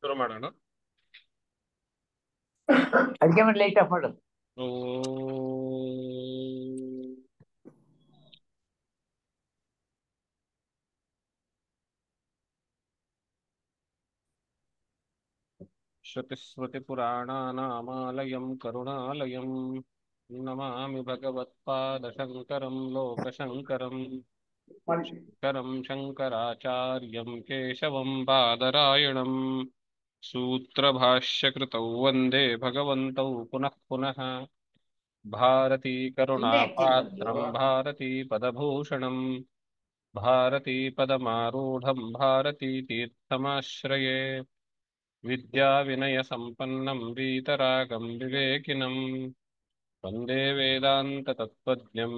ಶುರು ಮಾಡೋಣ ಅದಕ್ಕೆ ಮೇಲೆ ಲೈಟ್ ಆಫ್ ಮಾಡೋದು श्रुतिस्मृतिपुराणानामालयं करुणालयं नमामि भगवत्पादशङ्करं लोकशङ्करम् शङ्करं शङ्कराचार्यं केशवं बादरायणं सूत्रभाष्यकृतौ वन्दे भगवन्तौ पुनः पुनः भारतीकरुणापात्रं भारतीपदभूषणं भारतीपदमारूढं भारतीतीर्थमाश्रये विद्याविनयसम्पन्नं वीतरागं विवेकिनम् वन्दे वेदान्ततत्त्वज्ञं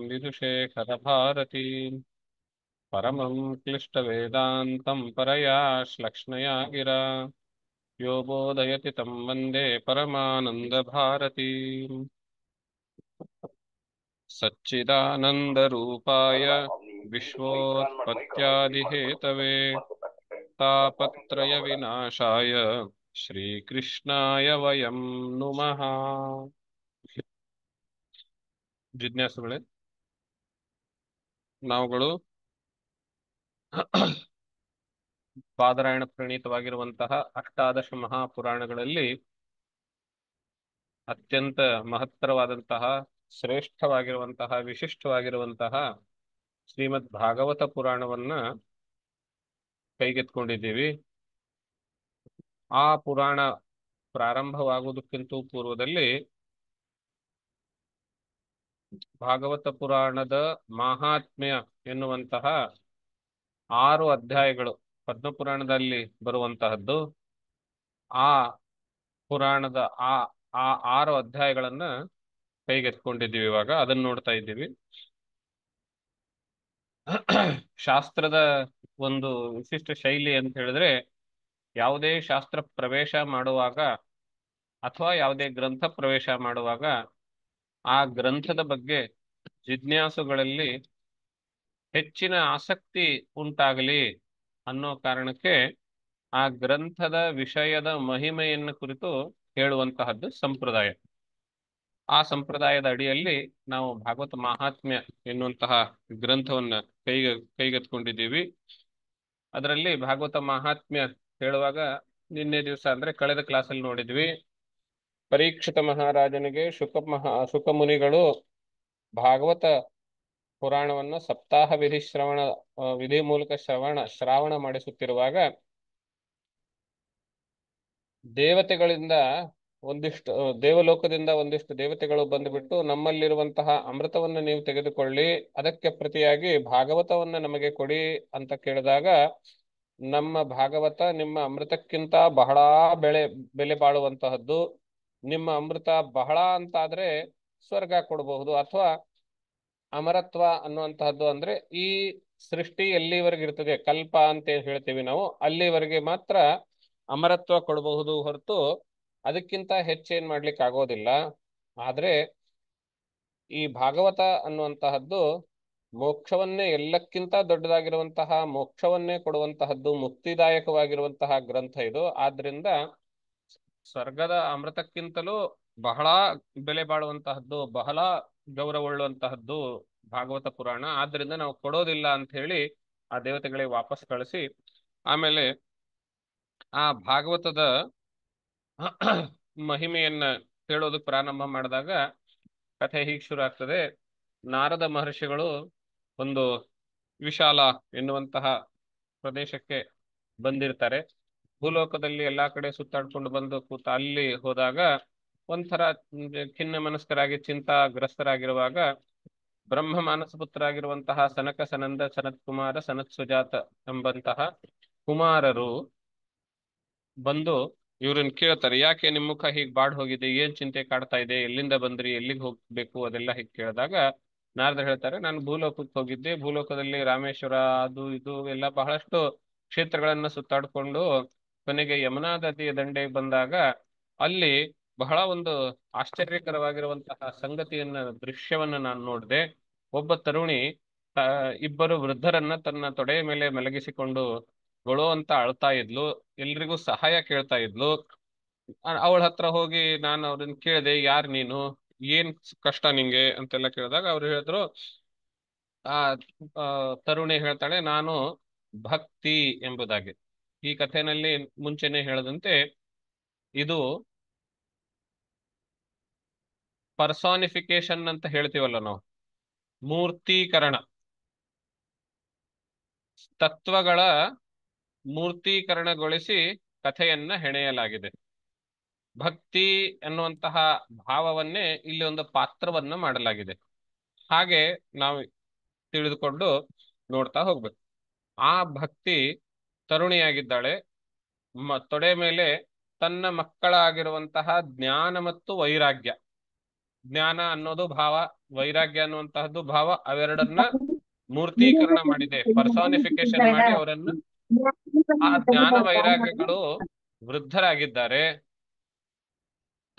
भारती परमं क्लिष्ट वेदान्तं श्लक्ष्णया गिरा यो बोधयति तं वन्दे परमानन्दभारती सच्चिदानन्दरूपाय विश्वोत्पत्त्यादिहेतवे तापत्रयविनाशाय श्रीकृष्णाय वयं नुमः जिज्ञासुळे ನಾವುಗಳು ಪಾದರಾಯಣ ಪ್ರಣೀತವಾಗಿರುವಂತಹ ಅಷ್ಟಾದಶ ಮಹಾಪುರಾಣಗಳಲ್ಲಿ ಅತ್ಯಂತ ಮಹತ್ತರವಾದಂತಹ ಶ್ರೇಷ್ಠವಾಗಿರುವಂತಹ ವಿಶಿಷ್ಟವಾಗಿರುವಂತಹ ಶ್ರೀಮದ್ ಭಾಗವತ ಪುರಾಣವನ್ನ ಕೈಗೆತ್ಕೊಂಡಿದ್ದೀವಿ ಆ ಪುರಾಣ ಪ್ರಾರಂಭವಾಗುವುದಕ್ಕಿಂತ ಪೂರ್ವದಲ್ಲಿ ಭಾಗವತ ಪುರಾಣದ ಮಾಹಾತ್ಮ್ಯ ಎನ್ನುವಂತಹ ಆರು ಅಧ್ಯಾಯಗಳು ಪದ್ಮ ಪುರಾಣದಲ್ಲಿ ಬರುವಂತಹದ್ದು ಆ ಪುರಾಣದ ಆ ಆ ಆರು ಅಧ್ಯಾಯಗಳನ್ನ ಕೈಗೆತ್ಕೊಂಡಿದ್ದೀವಿ ಇವಾಗ ಅದನ್ನ ನೋಡ್ತಾ ಇದ್ದೀವಿ ಶಾಸ್ತ್ರದ ಒಂದು ವಿಶಿಷ್ಟ ಶೈಲಿ ಅಂತ ಹೇಳಿದ್ರೆ ಯಾವುದೇ ಶಾಸ್ತ್ರ ಪ್ರವೇಶ ಮಾಡುವಾಗ ಅಥವಾ ಯಾವುದೇ ಗ್ರಂಥ ಪ್ರವೇಶ ಮಾಡುವಾಗ ಆ ಗ್ರಂಥದ ಬಗ್ಗೆ ಜಿಜ್ಞಾಸುಗಳಲ್ಲಿ ಹೆಚ್ಚಿನ ಆಸಕ್ತಿ ಉಂಟಾಗಲಿ ಅನ್ನೋ ಕಾರಣಕ್ಕೆ ಆ ಗ್ರಂಥದ ವಿಷಯದ ಮಹಿಮೆಯನ್ನು ಕುರಿತು ಹೇಳುವಂತಹದ್ದು ಸಂಪ್ರದಾಯ ಆ ಸಂಪ್ರದಾಯದ ಅಡಿಯಲ್ಲಿ ನಾವು ಭಾಗವತ ಮಹಾತ್ಮ್ಯ ಎನ್ನುವಂತಹ ಗ್ರಂಥವನ್ನು ಕೈಗೆ ಕೈಗೆತ್ಕೊಂಡಿದ್ದೀವಿ ಅದರಲ್ಲಿ ಭಾಗವತ ಮಹಾತ್ಮ್ಯ ಹೇಳುವಾಗ ನಿನ್ನೆ ದಿವಸ ಅಂದ್ರೆ ಕಳೆದ ಕ್ಲಾಸಲ್ಲಿ ನೋಡಿದ್ವಿ ಪರೀಕ್ಷಿತ ಮಹಾರಾಜನಿಗೆ ಶುಕ ಮಹಾ ಶುಕ ಮುನಿಗಳು ಭಾಗವತ ಪುರಾಣವನ್ನು ಸಪ್ತಾಹ ವಿಧಿ ಶ್ರವಣ ವಿಧಿ ಮೂಲಕ ಶ್ರವಣ ಶ್ರಾವಣ ಮಾಡಿಸುತ್ತಿರುವಾಗ ದೇವತೆಗಳಿಂದ ಒಂದಿಷ್ಟು ದೇವಲೋಕದಿಂದ ಒಂದಿಷ್ಟು ದೇವತೆಗಳು ಬಂದುಬಿಟ್ಟು ನಮ್ಮಲ್ಲಿರುವಂತಹ ಅಮೃತವನ್ನು ನೀವು ತೆಗೆದುಕೊಳ್ಳಿ ಅದಕ್ಕೆ ಪ್ರತಿಯಾಗಿ ಭಾಗವತವನ್ನು ನಮಗೆ ಕೊಡಿ ಅಂತ ಕೇಳಿದಾಗ ನಮ್ಮ ಭಾಗವತ ನಿಮ್ಮ ಅಮೃತಕ್ಕಿಂತ ಬಹಳ ಬೆಳೆ ಬೆಲೆ ಬಾಳುವಂತಹದ್ದು ನಿಮ್ಮ ಅಮೃತ ಬಹಳ ಅಂತಾದ್ರೆ ಸ್ವರ್ಗ ಕೊಡಬಹುದು ಅಥವಾ ಅಮರತ್ವ ಅನ್ನುವಂತಹದ್ದು ಅಂದ್ರೆ ಈ ಸೃಷ್ಟಿ ಎಲ್ಲಿವರೆಗೆ ಇರ್ತದೆ ಕಲ್ಪ ಅಂತ ಹೇಳ್ತೀವಿ ನಾವು ಅಲ್ಲಿವರೆಗೆ ಮಾತ್ರ ಅಮರತ್ವ ಕೊಡಬಹುದು ಹೊರತು ಅದಕ್ಕಿಂತ ಹೆಚ್ಚೇನ್ ಮಾಡ್ಲಿಕ್ಕೆ ಆಗೋದಿಲ್ಲ ಆದ್ರೆ ಈ ಭಾಗವತ ಅನ್ನುವಂತಹದ್ದು ಮೋಕ್ಷವನ್ನೇ ಎಲ್ಲಕ್ಕಿಂತ ದೊಡ್ಡದಾಗಿರುವಂತಹ ಮೋಕ್ಷವನ್ನೇ ಕೊಡುವಂತಹದ್ದು ಮುಕ್ತಿದಾಯಕವಾಗಿರುವಂತಹ ಗ್ರಂಥ ಇದು ಆದ್ರಿಂದ ಸ್ವರ್ಗದ ಅಮೃತಕ್ಕಿಂತಲೂ ಬಹಳ ಬೆಲೆ ಬಾಳುವಂತಹದ್ದು ಬಹಳ ಗೌರವಳ್ಳುವಂತಹದ್ದು ಭಾಗವತ ಪುರಾಣ ಆದ್ರಿಂದ ನಾವು ಕೊಡೋದಿಲ್ಲ ಅಂತ ಹೇಳಿ ಆ ದೇವತೆಗಳಿಗೆ ವಾಪಸ್ ಕಳಿಸಿ ಆಮೇಲೆ ಆ ಭಾಗವತದ ಮಹಿಮೆಯನ್ನ ಹೇಳೋದಕ್ಕೆ ಪ್ರಾರಂಭ ಮಾಡಿದಾಗ ಕಥೆ ಹೀಗೆ ಶುರು ಆಗ್ತದೆ ನಾರದ ಮಹರ್ಷಿಗಳು ಒಂದು ವಿಶಾಲ ಎನ್ನುವಂತಹ ಪ್ರದೇಶಕ್ಕೆ ಬಂದಿರ್ತಾರೆ ಭೂಲೋಕದಲ್ಲಿ ಎಲ್ಲಾ ಕಡೆ ಸುತ್ತಾಡ್ಕೊಂಡು ಬಂದು ಕೂತ ಅಲ್ಲಿ ಹೋದಾಗ ಒಂಥರ ಖಿನ್ನ ಮನಸ್ಕರಾಗಿ ಚಿಂತಾಗ್ರಸ್ತರಾಗಿರುವಾಗ ಬ್ರಹ್ಮ ಮಾನಸ ಪುತ್ರರಾಗಿರುವಂತಹ ಸನಕ ಸನಂದ ಸನತ್ ಕುಮಾರ ಸನತ್ ಸುಜಾತ ಎಂಬಂತಹ ಕುಮಾರರು ಬಂದು ಇವ್ರನ್ನ ಕೇಳ್ತಾರೆ ಯಾಕೆ ನಿಮ್ಮ ಮುಖ ಹೀಗೆ ಬಾಡ್ ಹೋಗಿದೆ ಏನ್ ಚಿಂತೆ ಕಾಡ್ತಾ ಇದೆ ಎಲ್ಲಿಂದ ಬಂದ್ರಿ ಎಲ್ಲಿಗೆ ಹೋಗ್ಬೇಕು ಅದೆಲ್ಲ ಹೀಗೆ ಕೇಳಿದಾಗ ನಾರದ ಹೇಳ್ತಾರೆ ನಾನು ಭೂಲೋಕಕ್ಕೆ ಹೋಗಿದ್ದೆ ಭೂಲೋಕದಲ್ಲಿ ರಾಮೇಶ್ವರ ಅದು ಇದು ಎಲ್ಲ ಬಹಳಷ್ಟು ಕ್ಷೇತ್ರಗಳನ್ನ ಸುತ್ತಾಡ್ಕೊಂಡು ಕೊನೆಗೆ ಯಮುನಾ ನದಿಯ ದಂಡೆಗೆ ಬಂದಾಗ ಅಲ್ಲಿ ಬಹಳ ಒಂದು ಆಶ್ಚರ್ಯಕರವಾಗಿರುವಂತಹ ಸಂಗತಿಯನ್ನ ದೃಶ್ಯವನ್ನ ನಾನು ನೋಡಿದೆ ಒಬ್ಬ ತರುಣಿ ಇಬ್ಬರು ವೃದ್ಧರನ್ನ ತನ್ನ ತೊಡೆಯ ಮೇಲೆ ಮಲಗಿಸಿಕೊಂಡು ಗೊಳೋ ಅಂತ ಅಳ್ತಾ ಇದ್ಲು ಎಲ್ರಿಗೂ ಸಹಾಯ ಕೇಳ್ತಾ ಇದ್ಲು ಅವಳ ಹತ್ರ ಹೋಗಿ ನಾನು ಅವ್ರನ್ನ ಕೇಳಿದೆ ಯಾರ್ ನೀನು ಏನ್ ಕಷ್ಟ ನಿಂಗೆ ಅಂತೆಲ್ಲ ಕೇಳಿದಾಗ ಅವ್ರು ಹೇಳಿದ್ರು ಆ ತರುಣಿ ಹೇಳ್ತಾಳೆ ನಾನು ಭಕ್ತಿ ಎಂಬುದಾಗಿ ಈ ಕಥೆನಲ್ಲಿ ಮುಂಚೆನೆ ಹೇಳದಂತೆ ಇದು ಪರ್ಸಾನಿಫಿಕೇಶನ್ ಅಂತ ಹೇಳ್ತೀವಲ್ಲ ನಾವು ಮೂರ್ತೀಕರಣ ತತ್ವಗಳ ಮೂರ್ತೀಕರಣಗೊಳಿಸಿ ಕಥೆಯನ್ನ ಹೆಣೆಯಲಾಗಿದೆ ಭಕ್ತಿ ಎನ್ನುವಂತಹ ಭಾವವನ್ನೇ ಇಲ್ಲಿ ಒಂದು ಪಾತ್ರವನ್ನ ಮಾಡಲಾಗಿದೆ ಹಾಗೆ ನಾವು ತಿಳಿದುಕೊಂಡು ನೋಡ್ತಾ ಹೋಗ್ಬೇಕು ಆ ಭಕ್ತಿ ತರುಣಿಯಾಗಿದ್ದಾಳೆ ತೊಡೆ ಮೇಲೆ ತನ್ನ ಮಕ್ಕಳಾಗಿರುವಂತಹ ಜ್ಞಾನ ಮತ್ತು ವೈರಾಗ್ಯ ಜ್ಞಾನ ಅನ್ನೋದು ಭಾವ ವೈರಾಗ್ಯ ಅನ್ನುವಂತಹದ್ದು ಭಾವ ಅವೆರಡನ್ನ ಮೂರ್ತೀಕರಣ ಮಾಡಿದೆ ಪರ್ಸಾನಿಫಿಕೇಶನ್ ಮಾಡಿ ಅವರನ್ನ ಆ ಜ್ಞಾನ ವೈರಾಗ್ಯಗಳು ವೃದ್ಧರಾಗಿದ್ದಾರೆ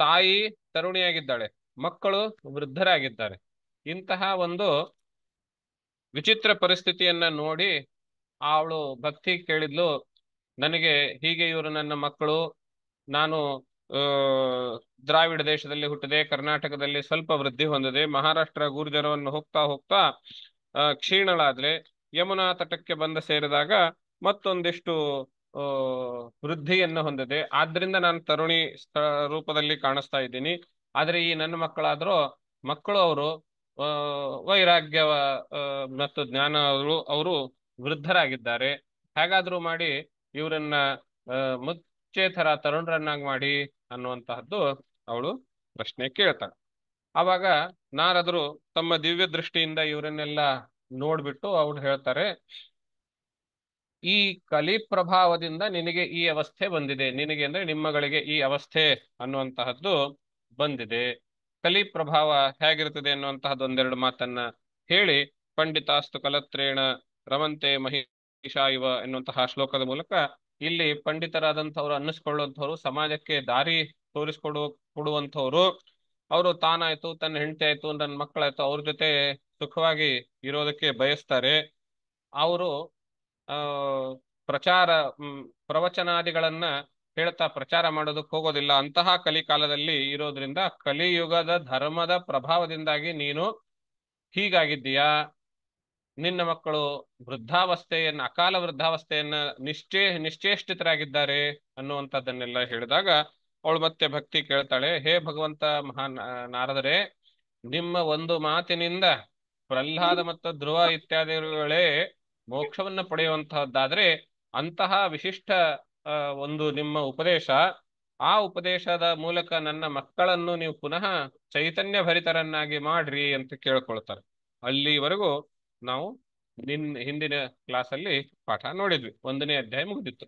ತಾಯಿ ತರುಣಿಯಾಗಿದ್ದಾಳೆ ಮಕ್ಕಳು ವೃದ್ಧರಾಗಿದ್ದಾರೆ ಇಂತಹ ಒಂದು ವಿಚಿತ್ರ ಪರಿಸ್ಥಿತಿಯನ್ನ ನೋಡಿ ಅವಳು ಭಕ್ತಿ ಕೇಳಿದ್ಲು ನನಗೆ ಹೀಗೆ ಇವರು ನನ್ನ ಮಕ್ಕಳು ನಾನು ದ್ರಾವಿಡ ದೇಶದಲ್ಲಿ ಹುಟ್ಟಿದೆ ಕರ್ನಾಟಕದಲ್ಲಿ ಸ್ವಲ್ಪ ವೃದ್ಧಿ ಹೊಂದಿದೆ ಮಹಾರಾಷ್ಟ್ರ ಗುರ್ಜರವನ್ನು ಹೋಗ್ತಾ ಹೋಗ್ತಾ ಕ್ಷೀಣಳಾದ್ರೆ ಯಮುನಾ ತಟಕ್ಕೆ ಬಂದ ಸೇರಿದಾಗ ಮತ್ತೊಂದಿಷ್ಟು ವೃದ್ಧಿಯನ್ನು ಹೊಂದಿದೆ ಆದ್ರಿಂದ ನಾನು ತರುಣಿ ರೂಪದಲ್ಲಿ ಕಾಣಿಸ್ತಾ ಇದ್ದೀನಿ ಆದ್ರೆ ಈ ನನ್ನ ಮಕ್ಕಳಾದ್ರೂ ಮಕ್ಕಳು ಅವರು ವೈರಾಗ್ಯ ಮತ್ತು ಜ್ಞಾನ ಅವರು ಅವರು ವೃದ್ಧರಾಗಿದ್ದಾರೆ ಹಾಗಾದ್ರೂ ಮಾಡಿ ಇವರನ್ನ ಚೇತರ ತರುಣರನ್ನಾಗಿ ಮಾಡಿ ಅನ್ನುವಂತಹದ್ದು ಅವಳು ಪ್ರಶ್ನೆ ಕೇಳ್ತಾಳೆ ಆವಾಗ ನಾರದರು ತಮ್ಮ ದಿವ್ಯ ದೃಷ್ಟಿಯಿಂದ ಇವರನ್ನೆಲ್ಲ ನೋಡ್ಬಿಟ್ಟು ಅವಳು ಹೇಳ್ತಾರೆ ಈ ಕಲಿ ಪ್ರಭಾವದಿಂದ ನಿನಗೆ ಈ ಅವಸ್ಥೆ ಬಂದಿದೆ ನಿನಗೆ ಅಂದ್ರೆ ನಿಮ್ಮಗಳಿಗೆ ಈ ಅವಸ್ಥೆ ಅನ್ನುವಂತಹದ್ದು ಬಂದಿದೆ ಕಲಿ ಪ್ರಭಾವ ಹೇಗಿರ್ತದೆ ಅನ್ನುವಂತಹದ್ದು ಒಂದೆರಡು ಮಾತನ್ನ ಹೇಳಿ ಪಂಡಿತಾಸ್ತು ಕಲತ್ರೇಣ ರಮಂತೆ ಮಹಿಷಾ ಇವ ಎನ್ನುವಂತಹ ಶ್ಲೋಕದ ಮೂಲಕ ಇಲ್ಲಿ ಪಂಡಿತರಾದಂಥವ್ರು ಅನ್ನಿಸ್ಕೊಳ್ಳುವಂಥವ್ರು ಸಮಾಜಕ್ಕೆ ದಾರಿ ತೋರಿಸ್ಕೊಡು ಕೊಡುವಂಥವ್ರು ಅವರು ತಾನಾಯ್ತು ತನ್ನ ಹೆಂಡತಿ ಆಯ್ತು ನನ್ನ ಮಕ್ಕಳಾಯ್ತು ಅವ್ರ ಜೊತೆ ಸುಖವಾಗಿ ಇರೋದಕ್ಕೆ ಬಯಸ್ತಾರೆ ಅವರು ಪ್ರಚಾರ ಪ್ರವಚನಾದಿಗಳನ್ನ ಹೇಳ್ತಾ ಪ್ರಚಾರ ಮಾಡೋದಕ್ಕೆ ಹೋಗೋದಿಲ್ಲ ಅಂತಹ ಕಲಿಕಾಲದಲ್ಲಿ ಇರೋದ್ರಿಂದ ಕಲಿಯುಗದ ಧರ್ಮದ ಪ್ರಭಾವದಿಂದಾಗಿ ನೀನು ಹೀಗಾಗಿದ್ದೀಯಾ ನಿನ್ನ ಮಕ್ಕಳು ವೃದ್ಧಾವಸ್ಥೆಯನ್ನ ಅಕಾಲ ವೃದ್ಧಾವಸ್ಥೆಯನ್ನ ನಿಶ್ಚೇ ನಿಶ್ಚೇಷ್ಟಿತರಾಗಿದ್ದಾರೆ ಅನ್ನುವಂಥದ್ದನ್ನೆಲ್ಲ ಹೇಳಿದಾಗ ಅವಳು ಮತ್ತೆ ಭಕ್ತಿ ಕೇಳ್ತಾಳೆ ಹೇ ಭಗವಂತ ಮಹಾ ನಾರದರೆ ನಿಮ್ಮ ಒಂದು ಮಾತಿನಿಂದ ಪ್ರಹ್ಲಾದ ಮತ್ತು ಧ್ರುವ ಇತ್ಯಾದಿಗಳೇ ಮೋಕ್ಷವನ್ನ ಪಡೆಯುವಂತಹದ್ದಾದ್ರೆ ಅಂತಹ ವಿಶಿಷ್ಟ ಒಂದು ನಿಮ್ಮ ಉಪದೇಶ ಆ ಉಪದೇಶದ ಮೂಲಕ ನನ್ನ ಮಕ್ಕಳನ್ನು ನೀವು ಪುನಃ ಚೈತನ್ಯ ಭರಿತರನ್ನಾಗಿ ಮಾಡ್ರಿ ಅಂತ ಕೇಳ್ಕೊಳ್ತಾರೆ ಅಲ್ಲಿವರೆಗೂ ನಾವು ನಿನ್ ಹಿಂದಿನ ಕ್ಲಾಸಲ್ಲಿ ಪಾಠ ನೋಡಿದ್ವಿ ಒಂದನೇ ಅಧ್ಯಾಯ ಮುಗಿದಿತ್ತು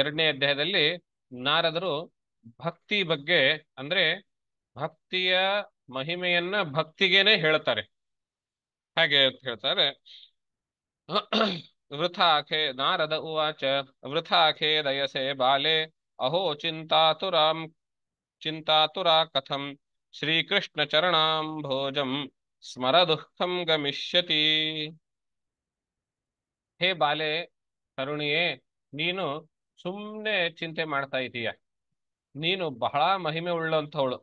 ಎರಡನೇ ಅಧ್ಯಾಯದಲ್ಲಿ ನಾರದರು ಭಕ್ತಿ ಬಗ್ಗೆ ಅಂದ್ರೆ ಭಕ್ತಿಯ ಮಹಿಮೆಯನ್ನ ಭಕ್ತಿಗೇನೆ ಹೇಳ್ತಾರೆ ಹಾಗೆ ಹೇಳ್ತಾರೆ ವೃಥಾಖೆ ನಾರದ ಉವಾಚ ವೃಥಾಖೆ ದಯಸೆ ಬಾಲೆ ಅಹೋ ಚಿಂತಾತುರಾಂ ಚಿಂತಾತುರ ಕಥಂ ಶ್ರೀಕೃಷ್ಣ ಚರಣಾಂ ಭೋಜಂ ಸ್ಮರದುಃಖಂ ಗಮಿಷ್ಯತಿ ಹೇ ಬಾಲೆ ತರುಣಿಯೇ ನೀನು ಸುಮ್ಮನೆ ಚಿಂತೆ ಮಾಡ್ತಾ ಇದೀಯ ನೀನು ಬಹಳ ಮಹಿಮೆ ಉಳ್ಳಂಥವಳು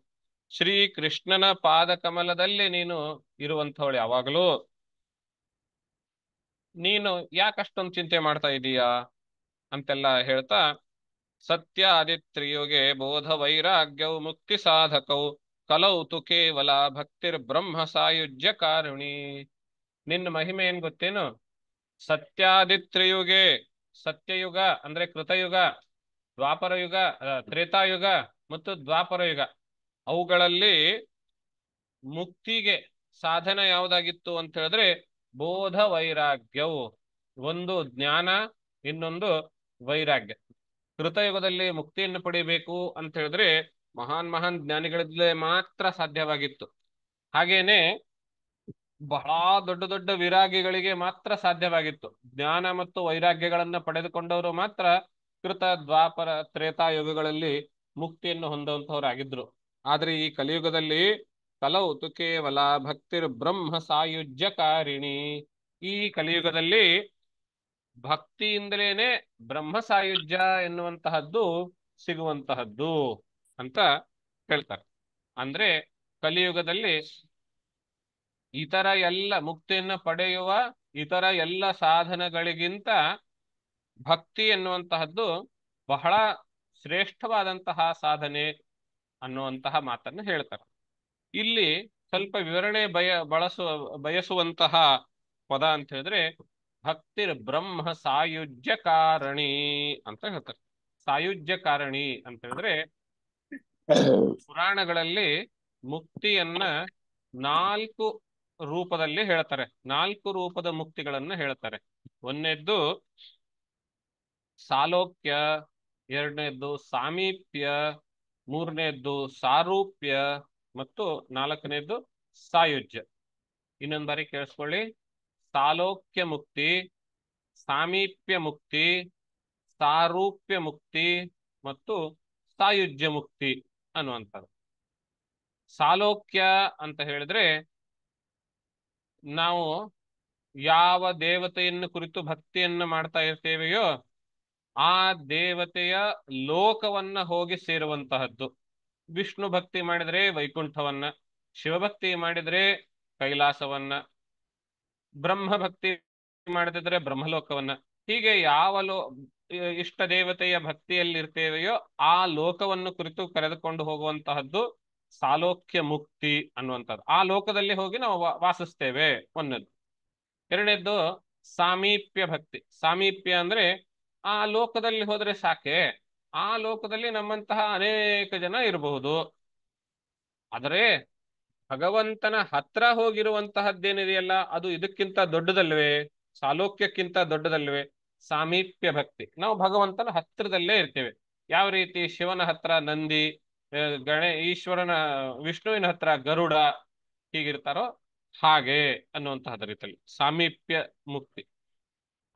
ಶ್ರೀ ಕೃಷ್ಣನ ಪಾದ ಕಮಲದಲ್ಲಿ ನೀನು ಇರುವಂಥವಳು ಯಾವಾಗಲೂ ನೀನು ಯಾಕಷ್ಟೊಂದು ಚಿಂತೆ ಮಾಡ್ತಾ ಇದೀಯಾ ಅಂತೆಲ್ಲ ಹೇಳ್ತಾ ಸತ್ಯಾದಿತ್ರಿಯುಗೆ ಬೋಧ ವೈರಾಗ್ಯವು ಮುಕ್ತಿ ಸಾಧಕವು ಕಲೌ ತು ಕೇವಲ ಭಕ್ತಿರ್ ಬ್ರಹ್ಮ ಸಾಯುಜ್ಯ ಕಾರುಣಿ ನಿನ್ನ ಮಹಿಮೆ ಏನ್ ಗೊತ್ತೇನು ಸತ್ಯಾದಿತ್ರಿಯುಗೆ ಸತ್ಯಯುಗ ಅಂದ್ರೆ ಕೃತಯುಗ ದ್ವಾಪರ ಯುಗ ತ್ರೇತಾಯುಗ ಮತ್ತು ದ್ವಾಪರ ಯುಗ ಅವುಗಳಲ್ಲಿ ಮುಕ್ತಿಗೆ ಸಾಧನ ಯಾವುದಾಗಿತ್ತು ಅಂತ ಹೇಳಿದ್ರೆ ಬೋಧ ವೈರಾಗ್ಯವು ಒಂದು ಜ್ಞಾನ ಇನ್ನೊಂದು ವೈರಾಗ್ಯ ಕೃತಯುಗದಲ್ಲಿ ಮುಕ್ತಿಯನ್ನು ಪಡಿಬೇಕು ಅಂತ ಹೇಳಿದ್ರೆ ಮಹಾನ್ ಮಹಾನ್ ಜ್ಞಾನಿಗಳಿಂದಲೇ ಮಾತ್ರ ಸಾಧ್ಯವಾಗಿತ್ತು ಹಾಗೇನೆ ಬಹಳ ದೊಡ್ಡ ದೊಡ್ಡ ವಿರಾಗಿಗಳಿಗೆ ಮಾತ್ರ ಸಾಧ್ಯವಾಗಿತ್ತು ಜ್ಞಾನ ಮತ್ತು ವೈರಾಗ್ಯಗಳನ್ನ ಪಡೆದುಕೊಂಡವರು ಮಾತ್ರ ಕೃತ ದ್ವಾಪರ ತ್ರೇತಾಯುಗಗಳಲ್ಲಿ ಮುಕ್ತಿಯನ್ನು ಹೊಂದುವಂತಹವರಾಗಿದ್ರು ಆದ್ರೆ ಈ ಕಲಿಯುಗದಲ್ಲಿ ಕಲೌತು ಕೇವಲ ಭಕ್ತಿರ್ ಬ್ರಹ್ಮ ಕಾರಿಣಿ ಈ ಕಲಿಯುಗದಲ್ಲಿ ಭಕ್ತಿಯಿಂದಲೇನೆ ಬ್ರಹ್ಮ ಸಾಯುಜ್ಯ ಎನ್ನುವಂತಹದ್ದು ಸಿಗುವಂತಹದ್ದು ಅಂತ ಹೇಳ್ತಾರೆ ಅಂದ್ರೆ ಕಲಿಯುಗದಲ್ಲಿ ಇತರ ಎಲ್ಲ ಮುಕ್ತಿಯನ್ನು ಪಡೆಯುವ ಇತರ ಎಲ್ಲ ಸಾಧನಗಳಿಗಿಂತ ಭಕ್ತಿ ಎನ್ನುವಂತಹದ್ದು ಬಹಳ ಶ್ರೇಷ್ಠವಾದಂತಹ ಸಾಧನೆ ಅನ್ನುವಂತಹ ಮಾತನ್ನು ಹೇಳ್ತಾರೆ ಇಲ್ಲಿ ಸ್ವಲ್ಪ ವಿವರಣೆ ಬಯ ಬಳಸುವ ಬಯಸುವಂತಹ ಪದ ಅಂತ ಹೇಳಿದ್ರೆ ಭಕ್ತಿರ್ ಬ್ರಹ್ಮ ಸಾಯುಜ್ಯ ಕಾರಣಿ ಅಂತ ಹೇಳ್ತಾರೆ ಸಾಯುಜ್ಯ ಕಾರಣಿ ಅಂತ ಹೇಳಿದ್ರೆ ಪುರಾಣಗಳಲ್ಲಿ ಮುಕ್ತಿಯನ್ನ ನಾಲ್ಕು ರೂಪದಲ್ಲಿ ಹೇಳ್ತಾರೆ ನಾಲ್ಕು ರೂಪದ ಮುಕ್ತಿಗಳನ್ನ ಹೇಳ್ತಾರೆ ಒಂದನೇದ್ದು ಸಾಲೋಕ್ಯ ಎರಡನೇದ್ದು ಸಾಮೀಪ್ಯ ಮೂರನೇದ್ದು ಸಾರೂಪ್ಯ ಮತ್ತು ನಾಲ್ಕನೇದ್ದು ಸಾಯುಜ್ಯ ಇನ್ನೊಂದು ಬಾರಿ ಕೇಳಿಸ್ಕೊಳ್ಳಿ ಸಾಲೋಕ್ಯ ಮುಕ್ತಿ ಸಾಮೀಪ್ಯ ಮುಕ್ತಿ ಸಾರೂಪ್ಯ ಮುಕ್ತಿ ಮತ್ತು ಸಾಯುಜ್ಯ ಮುಕ್ತಿ ಅನ್ನುವಂಥದ್ದು ಸಾಲೋಕ್ಯ ಅಂತ ಹೇಳಿದ್ರೆ ನಾವು ಯಾವ ದೇವತೆಯನ್ನು ಕುರಿತು ಭಕ್ತಿಯನ್ನು ಮಾಡ್ತಾ ಇರ್ತೇವೆಯೋ ಆ ದೇವತೆಯ ಲೋಕವನ್ನ ಹೋಗಿ ಸೇರುವಂತಹದ್ದು ವಿಷ್ಣು ಭಕ್ತಿ ಮಾಡಿದರೆ ವೈಕುಂಠವನ್ನ ಶಿವಭಕ್ತಿ ಮಾಡಿದರೆ ಕೈಲಾಸವನ್ನ ಬ್ರಹ್ಮ ಭಕ್ತಿ ಮಾಡದಿದ್ರೆ ಬ್ರಹ್ಮಲೋಕವನ್ನ ಹೀಗೆ ಯಾವ ಲೋ ಇಷ್ಟ ದೇವತೆಯ ಭಕ್ತಿಯಲ್ಲಿರ್ತೇವೆಯೋ ಆ ಲೋಕವನ್ನು ಕುರಿತು ಕರೆದುಕೊಂಡು ಹೋಗುವಂತಹದ್ದು ಸಾಲೋಕ್ಯ ಮುಕ್ತಿ ಅನ್ನುವಂಥದ್ದು ಆ ಲೋಕದಲ್ಲಿ ಹೋಗಿ ನಾವು ವಾಸಿಸ್ತೇವೆ ಒಂದದ್ದು ಎರಡನೇದ್ದು ಸಾಮೀಪ್ಯ ಭಕ್ತಿ ಸಾಮೀಪ್ಯ ಅಂದ್ರೆ ಆ ಲೋಕದಲ್ಲಿ ಹೋದ್ರೆ ಸಾಕೆ ಆ ಲೋಕದಲ್ಲಿ ನಮ್ಮಂತಹ ಅನೇಕ ಜನ ಇರಬಹುದು ಆದರೆ ಭಗವಂತನ ಹತ್ರ ಹೋಗಿರುವಂತಹದ್ದೇನಿದೆಯಲ್ಲ ಅದು ಇದಕ್ಕಿಂತ ದೊಡ್ಡದಲ್ವೇ ಸಾಲೋಕ್ಯಕ್ಕಿಂತ ದೊಡ್ಡದಲ್ವೇ ಸಾಮೀಪ್ಯ ಭಕ್ತಿ ನಾವು ಭಗವಂತನ ಹತ್ತಿರದಲ್ಲೇ ಇರ್ತೇವೆ ಯಾವ ರೀತಿ ಶಿವನ ಹತ್ರ ನಂದಿ ಗಣೇ ಈಶ್ವರನ ವಿಷ್ಣುವಿನ ಹತ್ರ ಗರುಡ ಹೀಗಿರ್ತಾರೋ ಹಾಗೆ ಅನ್ನುವಂತಹದ ರೀತಿಯಲ್ಲಿ ಸಾಮೀಪ್ಯ ಮುಕ್ತಿ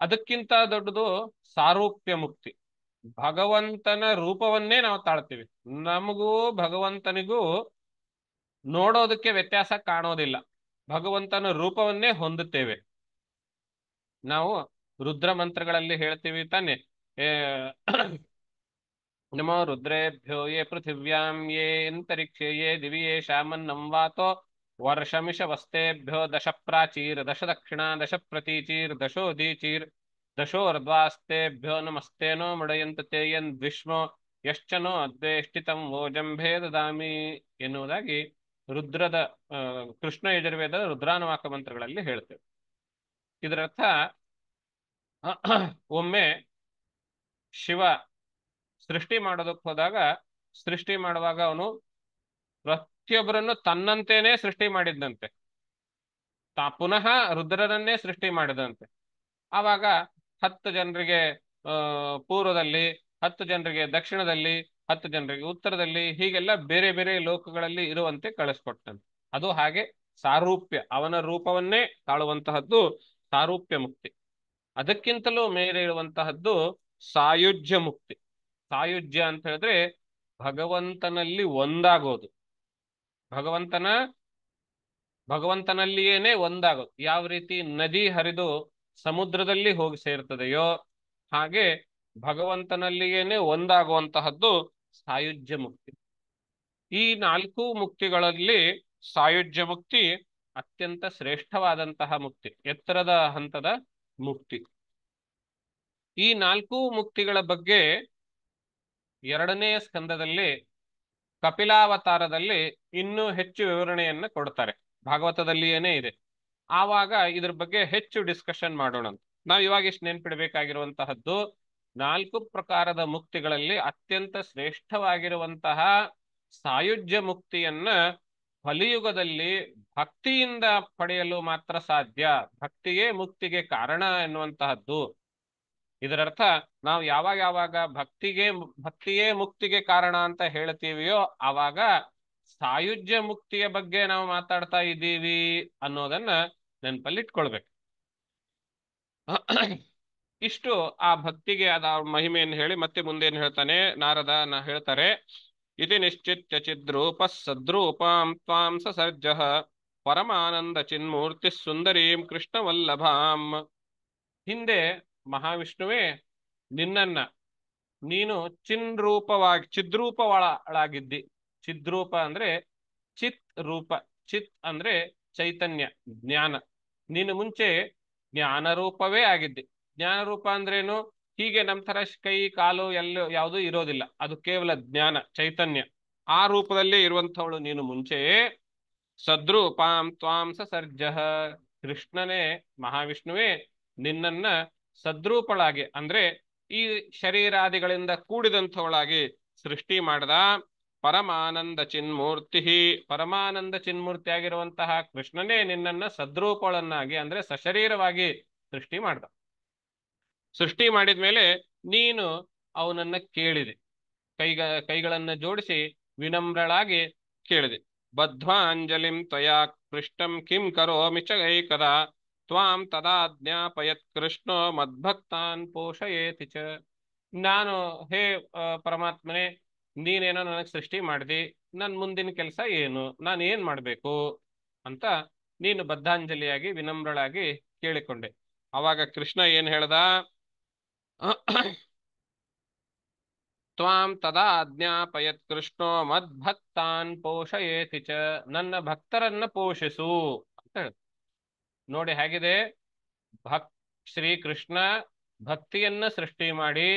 ಅದಕ್ಕಿಂತ ದೊಡ್ಡದು ಸಾರೂಪ್ಯ ಮುಕ್ತಿ ಭಗವಂತನ ರೂಪವನ್ನೇ ನಾವು ತಾಳ್ತೀವಿ ನಮಗೂ ಭಗವಂತನಿಗೂ ನೋಡೋದಕ್ಕೆ ವ್ಯತ್ಯಾಸ ಕಾಣೋದಿಲ್ಲ ಭಗವಂತನ ರೂಪವನ್ನೇ ಹೊಂದುತ್ತೇವೆ ನಾವು ರುದ್ರ ಮಂತ್ರಗಳಲ್ಲಿ ಹೇಳ್ತೀವಿ ತಾನೆ ನಮೋ ರುದ್ರೇಭ್ಯೋ ಯೇ ಪೃಥಿವ್ಯಾಂ ಯೇ ಅಂತರಿಕ್ಷೇ ಯೇ ದಿವಿ ಶಾಮನ್ನಂ ವಾತೋ ವಸ್ತೆಭ್ಯೋ ದಶ ಪ್ರಾಚೀರ್ ದಶ ದಕ್ಷಿಣ ದಶ ಪ್ರತೀಚೀರ್ ದಶೋ ದೀಚೀರ್ ಮುಡಯಂತ ತೇಯನ್ ದ್ವಿಷ್ಮೋ ಯಶ್ಚನೋ ಅದ್ವೇಷ್ಟಿತಂ ಓಜಂಭೇ ದದಾಮಿ ಎನ್ನುವುದಾಗಿ ರುದ್ರದ ಕೃಷ್ಣ ಯಜುರ್ವೇದ ರುದ್ರಾನುವಾಕ ಮಂತ್ರಗಳಲ್ಲಿ ಹೇಳ್ತೇವೆ ಇದರರ್ಥ ಒಮ್ಮೆ ಶಿವ ಸೃಷ್ಟಿ ಮಾಡೋದಕ್ಕೆ ಹೋದಾಗ ಸೃಷ್ಟಿ ಮಾಡುವಾಗ ಅವನು ಪ್ರತಿಯೊಬ್ಬರನ್ನು ತನ್ನಂತೇನೆ ಸೃಷ್ಟಿ ಮಾಡಿದ್ದಂತೆ ತಾ ಪುನಃ ರುದ್ರರನ್ನೇ ಸೃಷ್ಟಿ ಮಾಡಿದಂತೆ ಆವಾಗ ಹತ್ತು ಜನರಿಗೆ ಪೂರ್ವದಲ್ಲಿ ಹತ್ತು ಜನರಿಗೆ ದಕ್ಷಿಣದಲ್ಲಿ ಹತ್ತು ಜನರಿಗೆ ಉತ್ತರದಲ್ಲಿ ಹೀಗೆಲ್ಲ ಬೇರೆ ಬೇರೆ ಲೋಕಗಳಲ್ಲಿ ಇರುವಂತೆ ಕಳಿಸ್ಕೊಟ್ಟಂತೆ ಅದು ಹಾಗೆ ಸಾರೂಪ್ಯ ಅವನ ರೂಪವನ್ನೇ ತಾಳುವಂತಹದ್ದು ಸಾರೂಪ್ಯ ಮುಕ್ತಿ ಅದಕ್ಕಿಂತಲೂ ಮೇಲೆ ಇರುವಂತಹದ್ದು ಸಾಯುಜ್ಯ ಮುಕ್ತಿ ಸಾಯುಜ್ಯ ಅಂತ ಹೇಳಿದ್ರೆ ಭಗವಂತನಲ್ಲಿ ಒಂದಾಗೋದು ಭಗವಂತನ ಭಗವಂತನಲ್ಲಿಯೇನೆ ಒಂದಾಗೋದು ಯಾವ ರೀತಿ ನದಿ ಹರಿದು ಸಮುದ್ರದಲ್ಲಿ ಹೋಗಿ ಸೇರ್ತದೆಯೋ ಹಾಗೆ ಭಗವಂತನಲ್ಲಿಯೇನೆ ಒಂದಾಗುವಂತಹದ್ದು ಸಾಯುಜ್ಯ ಮುಕ್ತಿ ಈ ನಾಲ್ಕು ಮುಕ್ತಿಗಳಲ್ಲಿ ಸಾಯುಜ್ಯ ಮುಕ್ತಿ ಅತ್ಯಂತ ಶ್ರೇಷ್ಠವಾದಂತಹ ಮುಕ್ತಿ ಎತ್ತರದ ಹಂತದ ಮುಕ್ತಿ ಈ ನಾಲ್ಕು ಮುಕ್ತಿಗಳ ಬಗ್ಗೆ ಎರಡನೇ ಸ್ಕಂದದಲ್ಲಿ ಕಪಿಲಾವತಾರದಲ್ಲಿ ಇನ್ನೂ ಹೆಚ್ಚು ವಿವರಣೆಯನ್ನು ಕೊಡ್ತಾರೆ ಭಾಗವತದಲ್ಲಿಯೇನೇ ಇದೆ ಆವಾಗ ಇದ್ರ ಬಗ್ಗೆ ಹೆಚ್ಚು ಡಿಸ್ಕಷನ್ ಮಾಡೋಣ ನಾವು ಇವಾಗ ಇಷ್ಟು ನೆನ್ಪಿಡ್ಬೇಕಾಗಿರುವಂತಹದ್ದು ನಾಲ್ಕು ಪ್ರಕಾರದ ಮುಕ್ತಿಗಳಲ್ಲಿ ಅತ್ಯಂತ ಶ್ರೇಷ್ಠವಾಗಿರುವಂತಹ ಸಾಯುಜ್ಯ ಮುಕ್ತಿಯನ್ನ ಕಲಿಯುಗದಲ್ಲಿ ಭಕ್ತಿಯಿಂದ ಪಡೆಯಲು ಮಾತ್ರ ಸಾಧ್ಯ ಭಕ್ತಿಯೇ ಮುಕ್ತಿಗೆ ಕಾರಣ ಎನ್ನುವಂತಹದ್ದು ಇದರರ್ಥ ನಾವು ಯಾವಾಗ ಯಾವಾಗ ಭಕ್ತಿಗೆ ಭಕ್ತಿಯೇ ಮುಕ್ತಿಗೆ ಕಾರಣ ಅಂತ ಹೇಳ್ತೀವಿಯೋ ಆವಾಗ ಸಾಯುಜ್ಯ ಮುಕ್ತಿಯ ಬಗ್ಗೆ ನಾವು ಮಾತಾಡ್ತಾ ಇದ್ದೀವಿ ಅನ್ನೋದನ್ನ ಇಟ್ಕೊಳ್ಬೇಕು ಇಷ್ಟು ಆ ಭಕ್ತಿಗೆ ಅದ ಮಹಿಮೆಯನ್ನು ಹೇಳಿ ಮತ್ತೆ ಮುಂದೇನು ಹೇಳ್ತಾನೆ ನಾರದ ಹೇಳ್ತಾರೆ ನಿಶ್ಚಿತ್ಯ ಚಿದ್ರೂಪ ಸದ್ರೂಪಾಂ ತ್ವಾಂ ಸಸರ್ಜ ಪರಮಾನಂದ ಚಿನ್ಮೂರ್ತಿ ಸುಂದರೀಂ ಕೃಷ್ಣವಲ್ಲಭಾಂ ಹಿಂದೆ ಮಹಾವಿಷ್ಣುವೇ ನಿನ್ನನ್ನ ನೀನು ಚಿನ್ರೂಪವಾಗಿ ಚಿದ್ರೂಪವಳಾಗಿದ್ದಿ ಚಿದ್ರೂಪ ಅಂದ್ರೆ ಚಿತ್ ರೂಪ ಚಿತ್ ಅಂದ್ರೆ ಚೈತನ್ಯ ಜ್ಞಾನ ನೀನು ಮುಂಚೆ ಜ್ಞಾನರೂಪವೇ ಆಗಿದ್ದಿ ಜ್ಞಾನರೂಪ ಅಂದ್ರೇನು ಹೀಗೆ ನಮ್ಮ ತರ ಕೈ ಕಾಲು ಎಲ್ಲ ಯಾವುದೂ ಇರೋದಿಲ್ಲ ಅದು ಕೇವಲ ಜ್ಞಾನ ಚೈತನ್ಯ ಆ ರೂಪದಲ್ಲೇ ಇರುವಂಥವಳು ನೀನು ಮುಂಚೆ ಸದ್ರೂಪಾಂ ತ್ವಾಂಸ ಸರ್ಜಃ ಕೃಷ್ಣನೇ ಮಹಾವಿಷ್ಣುವೇ ನಿನ್ನನ್ನ ಸದ್ರೂಪಳಾಗಿ ಅಂದ್ರೆ ಈ ಶರೀರಾದಿಗಳಿಂದ ಕೂಡಿದಂಥವಳಾಗಿ ಸೃಷ್ಟಿ ಮಾಡಿದ ಪರಮಾನಂದ ಚಿನ್ಮೂರ್ತಿ ಪರಮಾನಂದ ಚಿನ್ಮೂರ್ತಿ ಆಗಿರುವಂತಹ ಕೃಷ್ಣನೇ ನಿನ್ನನ್ನ ಸದ್ರೂಪಳನ್ನಾಗಿ ಅಂದ್ರೆ ಸಶರೀರವಾಗಿ ಸೃಷ್ಟಿ ಮಾಡ್ದ ಸೃಷ್ಟಿ ಮಾಡಿದ ಮೇಲೆ ನೀನು ಅವನನ್ನ ಕೇಳಿದೆ ಕೈಗ ಕೈಗಳನ್ನ ಜೋಡಿಸಿ ವಿನಮ್ರಳಾಗಿ ಕೇಳಿದೆ ಬದ್ಧ್ವಾಂಜಲಿಂ ತ್ವಯಾ ಕೃಷ್ಣಂ ಕಿಂ ಕರೋಮಿ ಕದಾ ತ್ವಾಂ ತದಾ ಜ್ಞಾಪಯತ್ ಕೃಷ್ಣೋ ಮದ್ಭಕ್ತಾನ್ ಪೋಷಯೇತಿ ಚ ನಾನು ಹೇ ಪರಮಾತ್ಮನೇ ನೀನೇನೋ ನನಗೆ ಸೃಷ್ಟಿ ಮಾಡಿದಿ ನನ್ನ ಮುಂದಿನ ಕೆಲಸ ಏನು ನಾನು ಏನು ಮಾಡಬೇಕು ಅಂತ ನೀನು ಬದ್ಧಾಂಜಲಿಯಾಗಿ ವಿನಮ್ರಳಾಗಿ ಕೇಳಿಕೊಂಡೆ ಅವಾಗ ಕೃಷ್ಣ ಏನು ಹೇಳ್ದ ತ್ವಾಂ ತದಾ ಅಜ್ಞಾಪಯತ್ ಕೃಷ್ಣೋ ಮದ್ಭಕ್ತಾನ್ ಪೋಷಯೇತಿ ಚ ನನ್ನ ಭಕ್ತರನ್ನ ಪೋಷಿಸು ಅಂತ ನೋಡಿ ಹೇಗಿದೆ ಭಕ್ ಶ್ರೀಕೃಷ್ಣ ಭಕ್ತಿಯನ್ನ ಸೃಷ್ಟಿ ಮಾಡಿ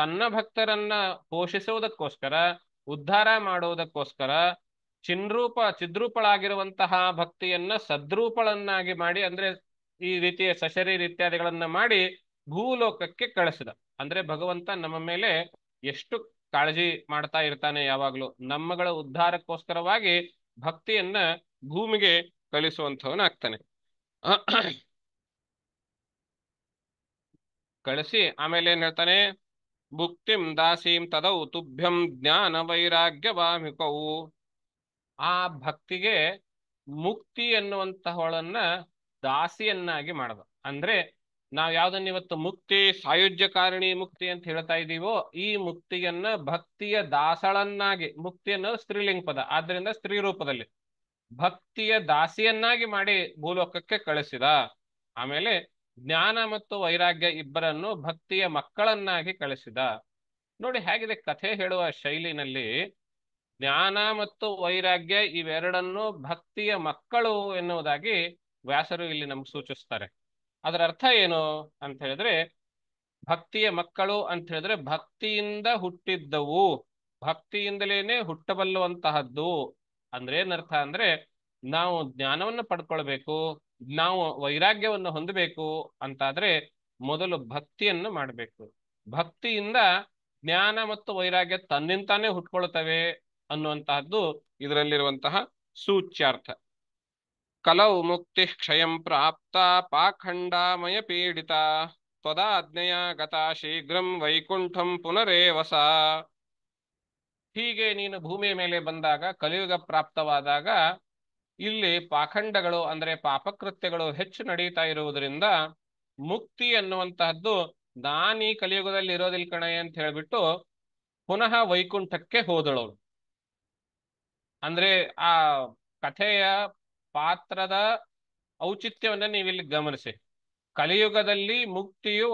ತನ್ನ ಭಕ್ತರನ್ನ ಪೋಷಿಸುವುದಕ್ಕೋಸ್ಕರ ಉದ್ಧಾರ ಮಾಡುವುದಕ್ಕೋಸ್ಕರ ಚಿನ್ರೂಪ ಚಿದ್ರೂಪಳಾಗಿರುವಂತಹ ಭಕ್ತಿಯನ್ನ ಸದ್ರೂಪಳನ್ನಾಗಿ ಮಾಡಿ ಅಂದ್ರೆ ಈ ರೀತಿಯ ಸಶರೀರ ಇತ್ಯಾದಿಗಳನ್ನ ಮಾಡಿ ಭೂಲೋಕಕ್ಕೆ ಕಳಿಸಿದ ಅಂದ್ರೆ ಭಗವಂತ ನಮ್ಮ ಮೇಲೆ ಎಷ್ಟು ಕಾಳಜಿ ಮಾಡ್ತಾ ಇರ್ತಾನೆ ಯಾವಾಗ್ಲೂ ನಮ್ಮಗಳ ಉದ್ಧಾರಕ್ಕೋಸ್ಕರವಾಗಿ ಭಕ್ತಿಯನ್ನ ಭೂಮಿಗೆ ಕಳಿಸುವಂತವನಾಗ್ತಾನೆ ಕಳಿಸಿ ಆಮೇಲೆ ಏನ್ ಹೇಳ್ತಾನೆ ಭುಕ್ತಿಂ ದಾಸೀಂ ತದೌ ತುಭ್ಯಂ ಜ್ಞಾನ ವೈರಾಗ್ಯ ವಾಮಿಕವು ಆ ಭಕ್ತಿಗೆ ಮುಕ್ತಿ ಎನ್ನುವಂತಹವಳನ್ನ ದಾಸಿಯನ್ನಾಗಿ ಮಾಡದ ಅಂದ್ರೆ ನಾವ್ ಯಾವ್ದನ್ನ ಇವತ್ತು ಮುಕ್ತಿ ಸಾಯುಜ್ಯ ಕಾರಣಿ ಮುಕ್ತಿ ಅಂತ ಹೇಳ್ತಾ ಇದೀವೋ ಈ ಮುಕ್ತಿಯನ್ನ ಭಕ್ತಿಯ ದಾಸಳನ್ನಾಗಿ ಮುಕ್ತಿ ಅನ್ನೋದು ಸ್ತ್ರೀಲಿಂಗ ಪದ ಆದ್ರಿಂದ ಸ್ತ್ರೀ ರೂಪದಲ್ಲಿ ಭಕ್ತಿಯ ದಾಸಿಯನ್ನಾಗಿ ಮಾಡಿ ಭೂಲೋಕಕ್ಕೆ ಕಳಿಸಿದ ಆಮೇಲೆ ಜ್ಞಾನ ಮತ್ತು ವೈರಾಗ್ಯ ಇಬ್ಬರನ್ನು ಭಕ್ತಿಯ ಮಕ್ಕಳನ್ನಾಗಿ ಕಳಿಸಿದ ನೋಡಿ ಹೇಗಿದೆ ಕಥೆ ಹೇಳುವ ಶೈಲಿನಲ್ಲಿ ಜ್ಞಾನ ಮತ್ತು ವೈರಾಗ್ಯ ಇವೆರಡನ್ನು ಭಕ್ತಿಯ ಮಕ್ಕಳು ಎನ್ನುವುದಾಗಿ ವ್ಯಾಸರು ಇಲ್ಲಿ ನಮ್ಗೆ ಸೂಚಿಸ್ತಾರೆ ಅದರ ಅರ್ಥ ಏನು ಅಂತ ಹೇಳಿದ್ರೆ ಭಕ್ತಿಯ ಮಕ್ಕಳು ಅಂತ ಹೇಳಿದ್ರೆ ಭಕ್ತಿಯಿಂದ ಹುಟ್ಟಿದ್ದವು ಭಕ್ತಿಯಿಂದಲೇನೆ ಹುಟ್ಟಬಲ್ಲುವಂತಹದ್ದು ಅಂದ್ರೆ ಏನರ್ಥ ಅಂದ್ರೆ ನಾವು ಜ್ಞಾನವನ್ನು ಪಡ್ಕೊಳ್ಬೇಕು ನಾವು ವೈರಾಗ್ಯವನ್ನು ಹೊಂದಬೇಕು ಅಂತಾದ್ರೆ ಮೊದಲು ಭಕ್ತಿಯನ್ನು ಮಾಡಬೇಕು ಭಕ್ತಿಯಿಂದ ಜ್ಞಾನ ಮತ್ತು ವೈರಾಗ್ಯ ತನ್ನಿಂತಾನೇ ಹುಟ್ಕೊಳ್ತವೆ ಅನ್ನುವಂತಹದ್ದು ಇದರಲ್ಲಿರುವಂತಹ ಸೂಚ್ಯಾರ್ಥ ಕಲೌ ಮುಕ್ತಿ ಕ್ಷಯಂ ಪ್ರಾಪ್ತ ಪಾಖಂಡಾಮಯ ಪೀಡಿತ ತ್ವದಾಜ್ಞೆಯ ಗತಾ ಶೀಘ್ರಂ ವೈಕುಂಠಂ ಪುನರೇವಸ ಹೀಗೆ ನೀನು ಭೂಮಿಯ ಮೇಲೆ ಬಂದಾಗ ಕಲಿಯುಗ ಪ್ರಾಪ್ತವಾದಾಗ ಇಲ್ಲಿ ಪಾಖಂಡಗಳು ಅಂದ್ರೆ ಪಾಪಕೃತ್ಯಗಳು ಹೆಚ್ಚು ನಡೀತಾ ಇರುವುದರಿಂದ ಮುಕ್ತಿ ಅನ್ನುವಂತಹದ್ದು ದಾನಿ ಕಲಿಯುಗದಲ್ಲಿ ಇರೋದಿಲ್ಲ ಅಂತ ಹೇಳ್ಬಿಟ್ಟು ಪುನಃ ವೈಕುಂಠಕ್ಕೆ ಹೋದಳು ಅಂದ್ರೆ ಆ ಕಥೆಯ ಪಾತ್ರದ ಔಚಿತ್ಯವನ್ನ ನೀವಿಲ್ಲಿ ಗಮನಿಸಿ ಕಲಿಯುಗದಲ್ಲಿ ಮುಕ್ತಿಯು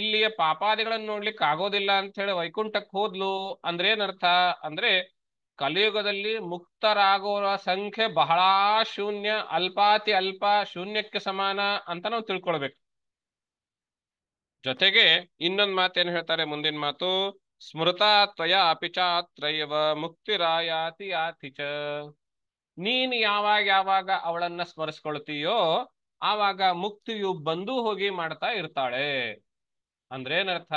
ಇಲ್ಲಿಯ ಪಾಪಾದಿಗಳನ್ನು ನೋಡ್ಲಿಕ್ಕೆ ಆಗೋದಿಲ್ಲ ಅಂತ ಹೇಳಿ ವೈಕುಂಠಕ್ಕೆ ಹೋದ್ಲು ಅಂದ್ರೆ ಏನರ್ಥ ಅಂದ್ರೆ ಕಲಿಯುಗದಲ್ಲಿ ಮುಕ್ತರಾಗುವ ಸಂಖ್ಯೆ ಬಹಳ ಶೂನ್ಯ ಅಲ್ಪಾತಿ ಅಲ್ಪ ಶೂನ್ಯಕ್ಕೆ ಸಮಾನ ಅಂತ ನಾವು ತಿಳ್ಕೊಳ್ಬೇಕು ಜೊತೆಗೆ ಮಾತು ಏನು ಹೇಳ್ತಾರೆ ಮುಂದಿನ ಮಾತು ಸ್ಮೃತ ತ್ವಯ ಅಪಿಚಾತ್ರಯವ ಮುಕ್ತಿರಾಯಾತಿ ಆತಿಚ ಚ ನೀನು ಯಾವಾಗ ಯಾವಾಗ ಅವಳನ್ನ ಸ್ಮರಿಸ್ಕೊಳ್ತೀಯೋ ಆವಾಗ ಮುಕ್ತಿಯು ಬಂದು ಹೋಗಿ ಮಾಡ್ತಾ ಇರ್ತಾಳೆ ಅಂದ್ರೆ ಏನರ್ಥ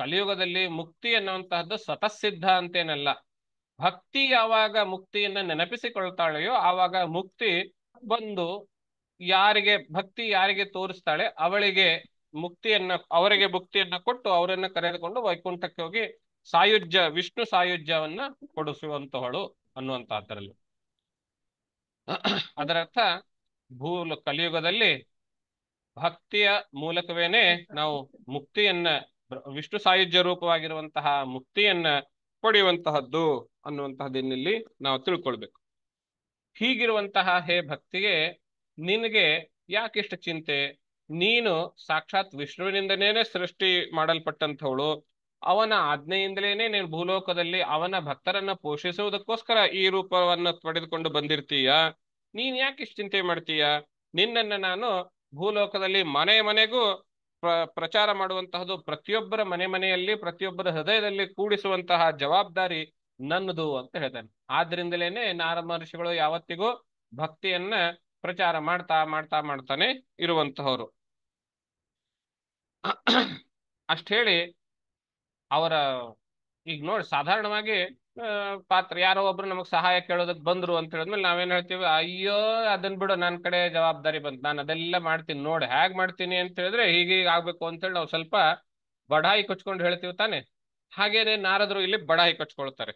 ಕಲಿಯುಗದಲ್ಲಿ ಮುಕ್ತಿ ಅನ್ನುವಂತಹದ್ದು ಸಿದ್ಧ ಅಂತೇನಲ್ಲ ಭಕ್ತಿ ಯಾವಾಗ ಮುಕ್ತಿಯನ್ನ ನೆನಪಿಸಿಕೊಳ್ತಾಳೆಯೋ ಆವಾಗ ಮುಕ್ತಿ ಬಂದು ಯಾರಿಗೆ ಭಕ್ತಿ ಯಾರಿಗೆ ತೋರಿಸ್ತಾಳೆ ಅವಳಿಗೆ ಮುಕ್ತಿಯನ್ನ ಅವರಿಗೆ ಮುಕ್ತಿಯನ್ನ ಕೊಟ್ಟು ಅವರನ್ನ ಕರೆದುಕೊಂಡು ವೈಕುಂಠಕ್ಕೆ ಹೋಗಿ ಸಾಯುಜ್ಯ ವಿಷ್ಣು ಸಾಯುಜ್ಯವನ್ನ ಕೊಡಿಸುವಂತಹಳು ಅನ್ನುವಂತಹದ್ದರಲ್ಲಿ ಅದರರ್ಥ ಭೂ ಕಲಿಯುಗದಲ್ಲಿ ಭಕ್ತಿಯ ಮೂಲಕವೇನೆ ನಾವು ಮುಕ್ತಿಯನ್ನ ವಿಷ್ಣು ಸಾಯುಜ್ಯ ರೂಪವಾಗಿರುವಂತಹ ಮುಕ್ತಿಯನ್ನ ಪಡೆಯುವಂತಹದ್ದು ಅನ್ನುವಂತಹದಿನಲ್ಲಿ ನಾವು ತಿಳ್ಕೊಳ್ಬೇಕು ಹೀಗಿರುವಂತಹ ಹೇ ಭಕ್ತಿಗೆ ನಿನಗೆ ಯಾಕಿಷ್ಟು ಚಿಂತೆ ನೀನು ಸಾಕ್ಷಾತ್ ವಿಷ್ಣುವಿನಿಂದನೇನೆ ಸೃಷ್ಟಿ ಮಾಡಲ್ಪಟ್ಟಂಥವಳು ಅವನ ಆಜ್ಞೆಯಿಂದಲೇನೆ ನೀನು ಭೂಲೋಕದಲ್ಲಿ ಅವನ ಭಕ್ತರನ್ನ ಪೋಷಿಸುವುದಕ್ಕೋಸ್ಕರ ಈ ರೂಪವನ್ನ ಪಡೆದುಕೊಂಡು ಬಂದಿರ್ತೀಯ ನೀನ್ ಯಾಕೆ ಇಷ್ಟು ಚಿಂತೆ ಮಾಡ್ತೀಯ ನಿನ್ನನ್ನು ನಾನು ಭೂಲೋಕದಲ್ಲಿ ಮನೆ ಮನೆಗೂ ಪ್ರ ಪ್ರಚಾರ ಮಾಡುವಂತಹದ್ದು ಪ್ರತಿಯೊಬ್ಬರ ಮನೆ ಮನೆಯಲ್ಲಿ ಪ್ರತಿಯೊಬ್ಬರ ಹೃದಯದಲ್ಲಿ ಕೂಡಿಸುವಂತಹ ಜವಾಬ್ದಾರಿ ನನ್ನದು ಅಂತ ಹೇಳ್ತಾನೆ ಆದ್ರಿಂದಲೇನೆ ನಾರ ಮಹರ್ಷಿಗಳು ಯಾವತ್ತಿಗೂ ಭಕ್ತಿಯನ್ನ ಪ್ರಚಾರ ಮಾಡ್ತಾ ಮಾಡ್ತಾ ಮಾಡ್ತಾನೆ ಇರುವಂತಹವ್ರು ಅಷ್ಟ್ ಹೇಳಿ ಅವರ ಈಗ ನೋಡಿ ಸಾಧಾರಣವಾಗಿ ಪಾತ್ರ ಯಾರೋ ಒಬ್ರು ನಮಗ್ ಸಹಾಯ ಕೇಳೋದಕ್ಕೆ ಬಂದ್ರು ಅಂತ ಹೇಳಿದ್ಮೇಲೆ ನಾವೇನ್ ಹೇಳ್ತೀವಿ ಅಯ್ಯೋ ಅದನ್ ಬಿಡು ನನ್ ಕಡೆ ಜವಾಬ್ದಾರಿ ಬಂತ ನಾನು ಅದೆಲ್ಲ ಮಾಡ್ತೀನಿ ನೋಡಿ ಹೇಗ್ ಮಾಡ್ತೀನಿ ಅಂತ ಹೇಳಿದ್ರೆ ಹೀಗೆ ಆಗ್ಬೇಕು ಅಂತ ಹೇಳಿ ನಾವು ಸ್ವಲ್ಪ ಬಡಾಯಿ ಕೊಚ್ಕೊಂಡು ಹೇಳ್ತೀವಿ ತಾನೆ ಹಾಗೇನೆ ನಾರದ್ರು ಇಲ್ಲಿ ಬಡಾಯಿ ಕೊಚ್ಕೊಳ್ತಾರೆ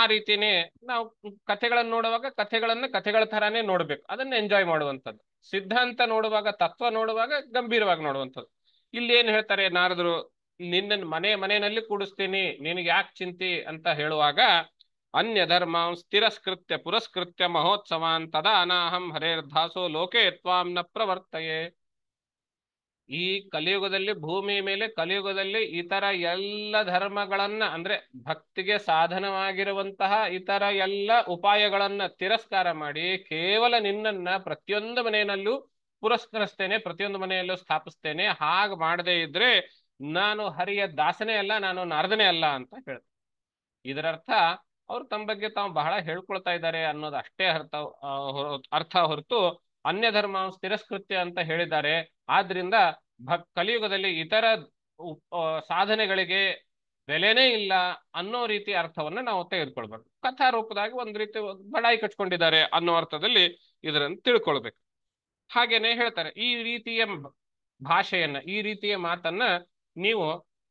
ಆ ರೀತಿನೇ ನಾವು ಕಥೆಗಳನ್ನ ನೋಡುವಾಗ ಕಥೆಗಳನ್ನ ಕಥೆಗಳ ತರಾನೇ ನೋಡ್ಬೇಕು ಅದನ್ನ ಎಂಜಾಯ್ ಮಾಡುವಂಥದ್ದು ಸಿದ್ಧಾಂತ ನೋಡುವಾಗ ತತ್ವ ನೋಡುವಾಗ ಗಂಭೀರವಾಗಿ ನೋಡುವಂಥದ್ದು ಇಲ್ಲಿ ಏನ್ ಹೇಳ್ತಾರೆ ನಾರದ್ರು ನಿನ್ನ ಮನೆ ಮನೆಯಲ್ಲಿ ಕೂಡಿಸ್ತೀನಿ ನಿನಗೆ ಯಾಕೆ ಚಿಂತಿ ಅಂತ ಹೇಳುವಾಗ ಅನ್ಯ ಧರ್ಮ ತಿರಸ್ಕೃತ್ಯ ಪುರಸ್ಕೃತ್ಯ ಮಹೋತ್ಸವ ತದಾ ಅನಾಹಂ ಹರೇರ್ಧಾಸೋ ಲೋಕೆ ತ್ವಾಂನ ಪ್ರವರ್ತಯೇ ಈ ಕಲಿಯುಗದಲ್ಲಿ ಭೂಮಿ ಮೇಲೆ ಕಲಿಯುಗದಲ್ಲಿ ಇತರ ಎಲ್ಲ ಧರ್ಮಗಳನ್ನ ಅಂದ್ರೆ ಭಕ್ತಿಗೆ ಸಾಧನವಾಗಿರುವಂತಹ ಇತರ ಎಲ್ಲ ಉಪಾಯಗಳನ್ನ ತಿರಸ್ಕಾರ ಮಾಡಿ ಕೇವಲ ನಿನ್ನನ್ನ ಪ್ರತಿಯೊಂದು ಮನೆಯಲ್ಲೂ ಪುರಸ್ಕರಿಸ್ತೇನೆ ಪ್ರತಿಯೊಂದು ಮನೆಯಲ್ಲೂ ಸ್ಥಾಪಿಸ್ತೇನೆ ಹಾಗೆ ಮಾಡದೇ ಇದ್ರೆ ನಾನು ಹರಿಯ ದಾಸನೇ ಅಲ್ಲ ನಾನು ನಾರದನೇ ಅಲ್ಲ ಅಂತ ಹೇಳಿದ್ರು ಇದರರ್ಥ ಅವ್ರು ತಮ್ಮ ಬಗ್ಗೆ ತಾವು ಬಹಳ ಹೇಳ್ಕೊಳ್ತಾ ಇದ್ದಾರೆ ಅನ್ನೋದು ಅಷ್ಟೇ ಅರ್ಥ ಅರ್ಥ ಹೊರತು ಅನ್ಯ ಧರ್ಮ ತಿರಸ್ಕೃತ್ಯ ಅಂತ ಹೇಳಿದ್ದಾರೆ ಆದ್ರಿಂದ ಭಕ್ ಕಲಿಯುಗದಲ್ಲಿ ಇತರ ಸಾಧನೆಗಳಿಗೆ ಬೆಲೆನೇ ಇಲ್ಲ ಅನ್ನೋ ರೀತಿ ಅರ್ಥವನ್ನ ನಾವು ತೆಗೆದುಕೊಳ್ಬಾರ್ದು ಕಥಾ ರೂಪದಾಗಿ ಒಂದ್ ರೀತಿ ಬಡಾಯಿ ಕಟ್ಕೊಂಡಿದ್ದಾರೆ ಅನ್ನೋ ಅರ್ಥದಲ್ಲಿ ಇದರನ್ನು ತಿಳ್ಕೊಳ್ಬೇಕು ಹಾಗೇನೆ ಹೇಳ್ತಾರೆ ಈ ರೀತಿಯ ಭಾಷೆಯನ್ನ ಈ ರೀತಿಯ ಮಾತನ್ನ ನೀವು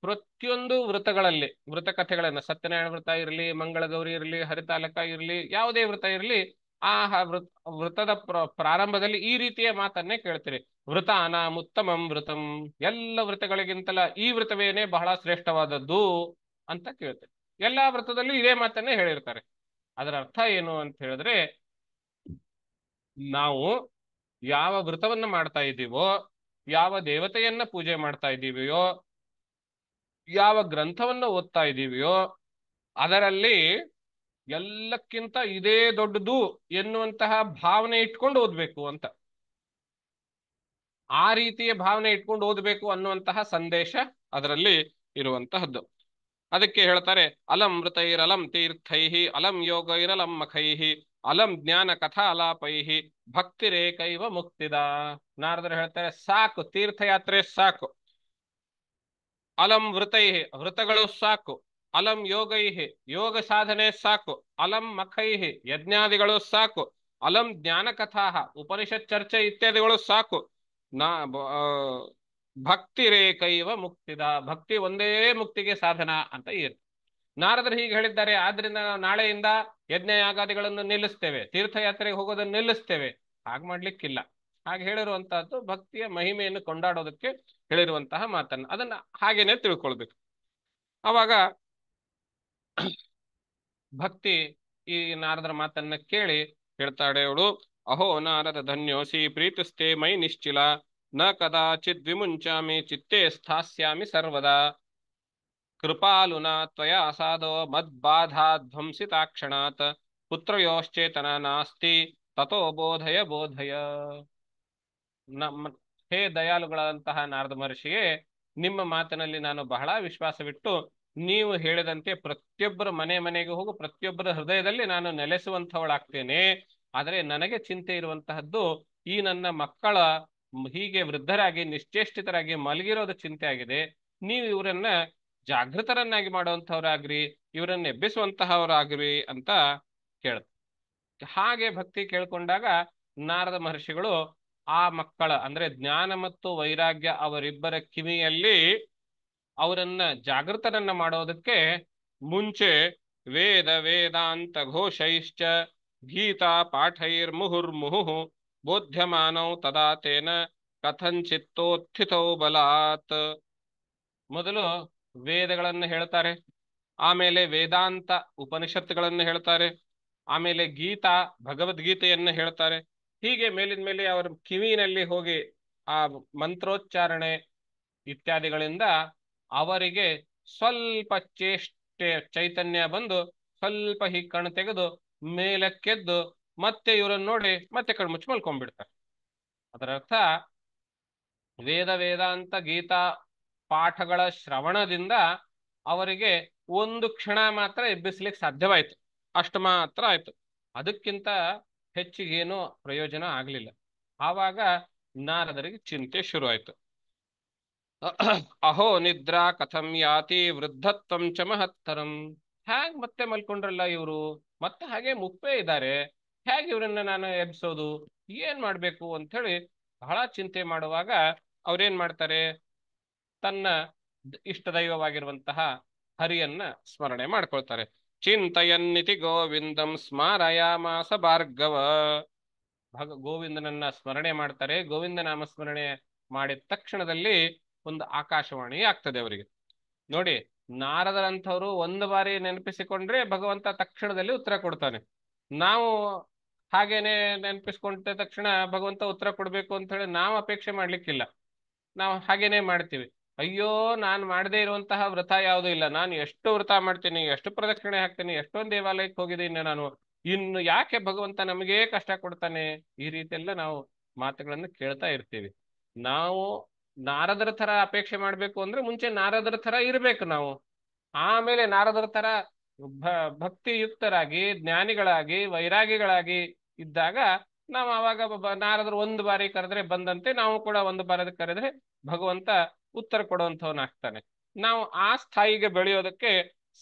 ಪ್ರತಿಯೊಂದು ವೃತ್ತಗಳಲ್ಲಿ ವೃತ್ತ ಕಥೆಗಳನ್ನ ಸತ್ಯನಾರಾಯಣ ವೃತ್ತ ಇರಲಿ ಮಂಗಳಗೌರಿ ಇರಲಿ ಹರಿತಾಲಕ ಇರಲಿ ಯಾವುದೇ ವೃತ್ತ ಇರಲಿ ಆ ವೃತ್ ವೃತ್ತದ ಪ್ರಾರಂಭದಲ್ಲಿ ಈ ರೀತಿಯ ಮಾತನ್ನೇ ಕೇಳ್ತೀರಿ ವೃತಾನ ಉತ್ತಮಂ ವೃತಂ ಎಲ್ಲ ವೃತ್ತಗಳಿಗಿಂತಲ ಈ ವೃತವೇನೆ ಬಹಳ ಶ್ರೇಷ್ಠವಾದದ್ದು ಅಂತ ಕೇಳ್ತೀರಿ ಎಲ್ಲಾ ವೃತ್ತದಲ್ಲೂ ಇದೇ ಮಾತನ್ನೇ ಹೇಳಿರ್ತಾರೆ ಅದರ ಅರ್ಥ ಏನು ಅಂತ ಹೇಳಿದ್ರೆ ನಾವು ಯಾವ ವೃತವನ್ನು ಮಾಡ್ತಾ ಇದ್ದೀವೋ ಯಾವ ದೇವತೆಯನ್ನ ಪೂಜೆ ಮಾಡ್ತಾ ಇದ್ದೀವಿಯೋ ಯಾವ ಗ್ರಂಥವನ್ನು ಓದ್ತಾ ಇದ್ದೀವಿಯೋ ಅದರಲ್ಲಿ ಎಲ್ಲಕ್ಕಿಂತ ಇದೇ ದೊಡ್ಡದು ಎನ್ನುವಂತಹ ಭಾವನೆ ಇಟ್ಕೊಂಡು ಓದ್ಬೇಕು ಅಂತ ಆ ರೀತಿಯ ಭಾವನೆ ಇಟ್ಕೊಂಡು ಓದ್ಬೇಕು ಅನ್ನುವಂತಹ ಸಂದೇಶ ಅದರಲ್ಲಿ ಇರುವಂತಹದ್ದು ಅದಕ್ಕೆ ಹೇಳ್ತಾರೆ ಅಲಂ ಮೃತೈರಲಂ ತೀರ್ಥೈಹಿ ಅಲಂ ಯೋಗ ಇರಲಂ ಮಖೈಹಿ ಅಲಂ ಜ್ಞಾನ ಕಥಾಲಾಪೈಹಿ ಭಕ್ತಿರೇಕೈವ ಮುಕ್ತಿದ ನಾರದರು ಹೇಳ್ತಾರೆ ಸಾಕು ತೀರ್ಥಯಾತ್ರೆ ಸಾಕು ಅಲಂ ವೃತೈ ವೃತಗಳು ಸಾಕು ಅಲಂ ಯೋಗೈ ಯೋಗ ಸಾಧನೆ ಸಾಕು ಅಲಂ ಮಖೈ ಯಜ್ಞಾದಿಗಳು ಸಾಕು ಅಲಂ ಜ್ಞಾನ ಕಥಾ ಉಪನಿಷತ್ ಚರ್ಚೆ ಇತ್ಯಾದಿಗಳು ಸಾಕು ನಾ ಭಕ್ತಿ ರೇಖೈವ ಮುಕ್ತಿದ ಭಕ್ತಿ ಒಂದೇ ಮುಕ್ತಿಗೆ ಸಾಧನ ಅಂತ ಇರ್ ನಾರದರು ಹೀಗೆ ಹೇಳಿದ್ದಾರೆ ಆದ್ರಿಂದ ನಾವು ನಾಳೆಯಿಂದ ಯಜ್ಞ ಯಾಗಾದಿಗಳನ್ನು ನಿಲ್ಲಿಸ್ತೇವೆ ತೀರ್ಥಯಾತ್ರೆಗೆ ಹೋಗೋದನ್ನು ನಿಲ್ಲಿಸ್ತೇವೆ ಹಾಗೆ ಮಾಡ್ಲಿಕ್ಕಿಲ್ಲ ಹಾಗೆ ಹೇಳಿರುವಂತಹದ್ದು ಭಕ್ತಿಯ ಮಹಿಮೆಯನ್ನು ಕೊಂಡಾಡೋದಕ್ಕೆ ಹೇಳಿರುವಂತಹ ಮಾತನ್ನು ಅದನ್ನ ಹಾಗೇನೆ ತಿಳ್ಕೊಳ್ಬೇಕು ಅವಾಗ ಭಕ್ತಿ ಈ ನಾರದರ ಮಾತನ್ನ ಕೇಳಿ ಹೇಳ್ತಾಳೆ ಅವಳು ಅಹೋ ನಾರದ ಧನ್ಯೋಸಿ ಪ್ರೀತಿಸ್ತೆ ಮೈ ನಿಶ್ಚಿಲ ನ ಕದಾಚಿತ್ ವಿಮುಂಚಾಮಿ ಚಿತ್ತೇ ಸ್ಥಾಸ್ಯಾಮಿ ಸರ್ವದಾ ಕೃಪಾಲುನಾ ತ್ವಯ ಅಸಾಧೋ ಮದ್ಬಾಧಾ ಧ್ವಂಸಿತಾಕ್ಷಣಾತ್ ಪುತ್ರಯೋಶ್ಚೇತನ ನಾಸ್ತಿ ತಥೋ ಬೋಧಯ ಬೋಧಯ ನಮ್ಮ ಹೇ ದಯಾಳುಗಳಂತಹ ನಾರದ ಮಹರ್ಷಿಗೆ ನಿಮ್ಮ ಮಾತಿನಲ್ಲಿ ನಾನು ಬಹಳ ವಿಶ್ವಾಸವಿಟ್ಟು ನೀವು ಹೇಳಿದಂತೆ ಪ್ರತಿಯೊಬ್ಬರ ಮನೆ ಮನೆಗೆ ಹೋಗು ಪ್ರತಿಯೊಬ್ಬರ ಹೃದಯದಲ್ಲಿ ನಾನು ನೆಲೆಸುವಂತವಳಾಗ್ತೇನೆ ಆದರೆ ನನಗೆ ಚಿಂತೆ ಇರುವಂತಹದ್ದು ಈ ನನ್ನ ಮಕ್ಕಳ ಹೀಗೆ ವೃದ್ಧರಾಗಿ ನಿಶ್ಚೇಷ್ಟಿತರಾಗಿ ಮಲಗಿರೋದು ಚಿಂತೆ ಆಗಿದೆ ನೀವು ಇವರನ್ನ ಜಾಗೃತರನ್ನಾಗಿ ಮಾಡುವಂತಹವರಾಗ್ರಿ ಇವರನ್ನ ಎಬ್ಬಿಸುವಂತಹವರಾಗ್ರಿ ಅಂತ ಕೇಳ ಹಾಗೆ ಭಕ್ತಿ ಕೇಳ್ಕೊಂಡಾಗ ನಾರದ ಮಹರ್ಷಿಗಳು ಆ ಮಕ್ಕಳ ಅಂದ್ರೆ ಜ್ಞಾನ ಮತ್ತು ವೈರಾಗ್ಯ ಅವರಿಬ್ಬರ ಕಿವಿಯಲ್ಲಿ ಅವರನ್ನ ಜಾಗೃತರನ್ನ ಮಾಡೋದಕ್ಕೆ ಮುಂಚೆ ವೇದ ವೇದಾಂತ ಘೋಷೈಶ್ಚ ಗೀತಾ ಪಾಠೈರ್ ಮುಹುರ್ಮುಹು ಬೋಧ್ಯಮಾನೌ ತದಾತೇನ ತೇನ ಕಥಂಚಿತ್ತೋತ್ಥಿತೌ ಬಲಾತ್ ಮೊದಲು ವೇದಗಳನ್ನು ಹೇಳ್ತಾರೆ ಆಮೇಲೆ ವೇದಾಂತ ಉಪನಿಷತ್ತುಗಳನ್ನು ಹೇಳ್ತಾರೆ ಆಮೇಲೆ ಗೀತಾ ಭಗವದ್ಗೀತೆಯನ್ನು ಹೇಳ್ತಾರೆ ಹೀಗೆ ಮೇಲಿನ ಮೇಲೆ ಅವರ ಕಿವಿನಲ್ಲಿ ಹೋಗಿ ಆ ಮಂತ್ರೋಚ್ಚಾರಣೆ ಇತ್ಯಾದಿಗಳಿಂದ ಅವರಿಗೆ ಸ್ವಲ್ಪ ಚೇಷ್ಟೆ ಚೈತನ್ಯ ಬಂದು ಸ್ವಲ್ಪ ಹೀಗೆ ಕಣ್ ತೆಗೆದು ಮೇಲಕ್ಕೆದ್ದು ಮತ್ತೆ ಇವರನ್ನು ನೋಡಿ ಮತ್ತೆ ಕಣ್ಮುಚ್ಚಿ ಮಲ್ಕೊಂಡ್ಬಿಡ್ತಾರೆ ಅದರರ್ಥ ವೇದ ವೇದಾಂತ ಗೀತಾ ಪಾಠಗಳ ಶ್ರವಣದಿಂದ ಅವರಿಗೆ ಒಂದು ಕ್ಷಣ ಮಾತ್ರ ಎಬ್ಬಿಸ್ಲಿಕ್ಕೆ ಸಾಧ್ಯವಾಯಿತು ಅಷ್ಟು ಮಾತ್ರ ಆಯ್ತು ಅದಕ್ಕಿಂತ ಹೆಚ್ಚಿಗೇನು ಪ್ರಯೋಜನ ಆಗಲಿಲ್ಲ ಆವಾಗ ನಾರದರಿಗೆ ಚಿಂತೆ ಶುರುವಾಯಿತು ಅಹೋ ನಿದ್ರಾ ಕಥಂ ಯಾತಿ ವೃದ್ಧತ್ವಂ ಚ ಮಹತ್ತರಂ ಹ್ಯಾಗ್ ಮತ್ತೆ ಮಲ್ಕೊಂಡ್ರಲ್ಲ ಇವರು ಮತ್ತೆ ಹಾಗೆ ಮುಪ್ಪೇ ಇದ್ದಾರೆ ಹೇಗೆ ಇವರನ್ನ ನಾನು ಎಬ್ಸೋದು ಏನ್ ಮಾಡ್ಬೇಕು ಅಂತ ಹೇಳಿ ಬಹಳ ಚಿಂತೆ ಮಾಡುವಾಗ ಅವ್ರೇನ್ ಮಾಡ್ತಾರೆ ತನ್ನ ಇಷ್ಟ ದೈವವಾಗಿರುವಂತಹ ಹರಿಯನ್ನ ಸ್ಮರಣೆ ಮಾಡ್ಕೊಳ್ತಾರೆ ಚಿಂತಯನ್ನಿತಿ ಗೋವಿಂದಂ ಸ್ಮಾರಯಾಮಾಸ ಭಾರ್ಗವ ಭಗ ಗೋವಿಂದನನ್ನ ಸ್ಮರಣೆ ಮಾಡ್ತಾರೆ ಗೋವಿಂದ ನಾಮಸ್ಮರಣೆ ಮಾಡಿದ ತಕ್ಷಣದಲ್ಲಿ ಒಂದು ಆಕಾಶವಾಣಿ ಆಗ್ತದೆ ಅವರಿಗೆ ನೋಡಿ ನಾರದರಂಥವ್ರು ಒಂದು ಬಾರಿ ನೆನಪಿಸಿಕೊಂಡ್ರೆ ಭಗವಂತ ತಕ್ಷಣದಲ್ಲಿ ಉತ್ತರ ಕೊಡ್ತಾನೆ ನಾವು ಹಾಗೇನೆ ನೆನಪಿಸ್ಕೊಂಡ ತಕ್ಷಣ ಭಗವಂತ ಉತ್ತರ ಕೊಡ್ಬೇಕು ಅಂತ ಹೇಳಿ ನಾವು ಅಪೇಕ್ಷೆ ಮಾಡ್ಲಿಕ್ಕಿಲ್ಲ ನಾವು ಹಾಗೇನೆ ಮಾಡ್ತೀವಿ ಅಯ್ಯೋ ನಾನು ಮಾಡದೇ ಇರುವಂತಹ ವ್ರತ ಯಾವುದೂ ಇಲ್ಲ ನಾನು ಎಷ್ಟು ವ್ರತ ಮಾಡ್ತೀನಿ ಎಷ್ಟು ಪ್ರದಕ್ಷಿಣೆ ಹಾಕ್ತೀನಿ ಎಷ್ಟೊಂದು ದೇವಾಲಯಕ್ಕೆ ಹೋಗಿದ್ದೀನಿ ನಾನು ಇನ್ನು ಯಾಕೆ ಭಗವಂತ ನಮಗೆ ಕಷ್ಟ ಕೊಡ್ತಾನೆ ಈ ರೀತಿಯೆಲ್ಲ ನಾವು ಮಾತುಗಳನ್ನು ಕೇಳ್ತಾ ಇರ್ತೀವಿ ನಾವು ನಾರದರ ತರ ಅಪೇಕ್ಷೆ ಮಾಡಬೇಕು ಅಂದ್ರೆ ಮುಂಚೆ ನಾರದರ ತರ ಇರ್ಬೇಕು ನಾವು ಆಮೇಲೆ ನಾರದರ ತರ ಭಕ್ತಿಯುಕ್ತರಾಗಿ ಜ್ಞಾನಿಗಳಾಗಿ ವೈರಾಗಿಗಳಾಗಿ ಇದ್ದಾಗ ನಾವು ಆವಾಗ ನಾರದರು ಒಂದು ಬಾರಿ ಕರೆದ್ರೆ ಬಂದಂತೆ ನಾವು ಕೂಡ ಒಂದು ಬಾರಿ ಕರೆದ್ರೆ ಭಗವಂತ ಉತ್ತರ ಕೊಡುವಂಥವನಾಗ್ತಾನೆ ನಾವು ಆ ಸ್ಥಾಯಿಗೆ ಬೆಳೆಯೋದಕ್ಕೆ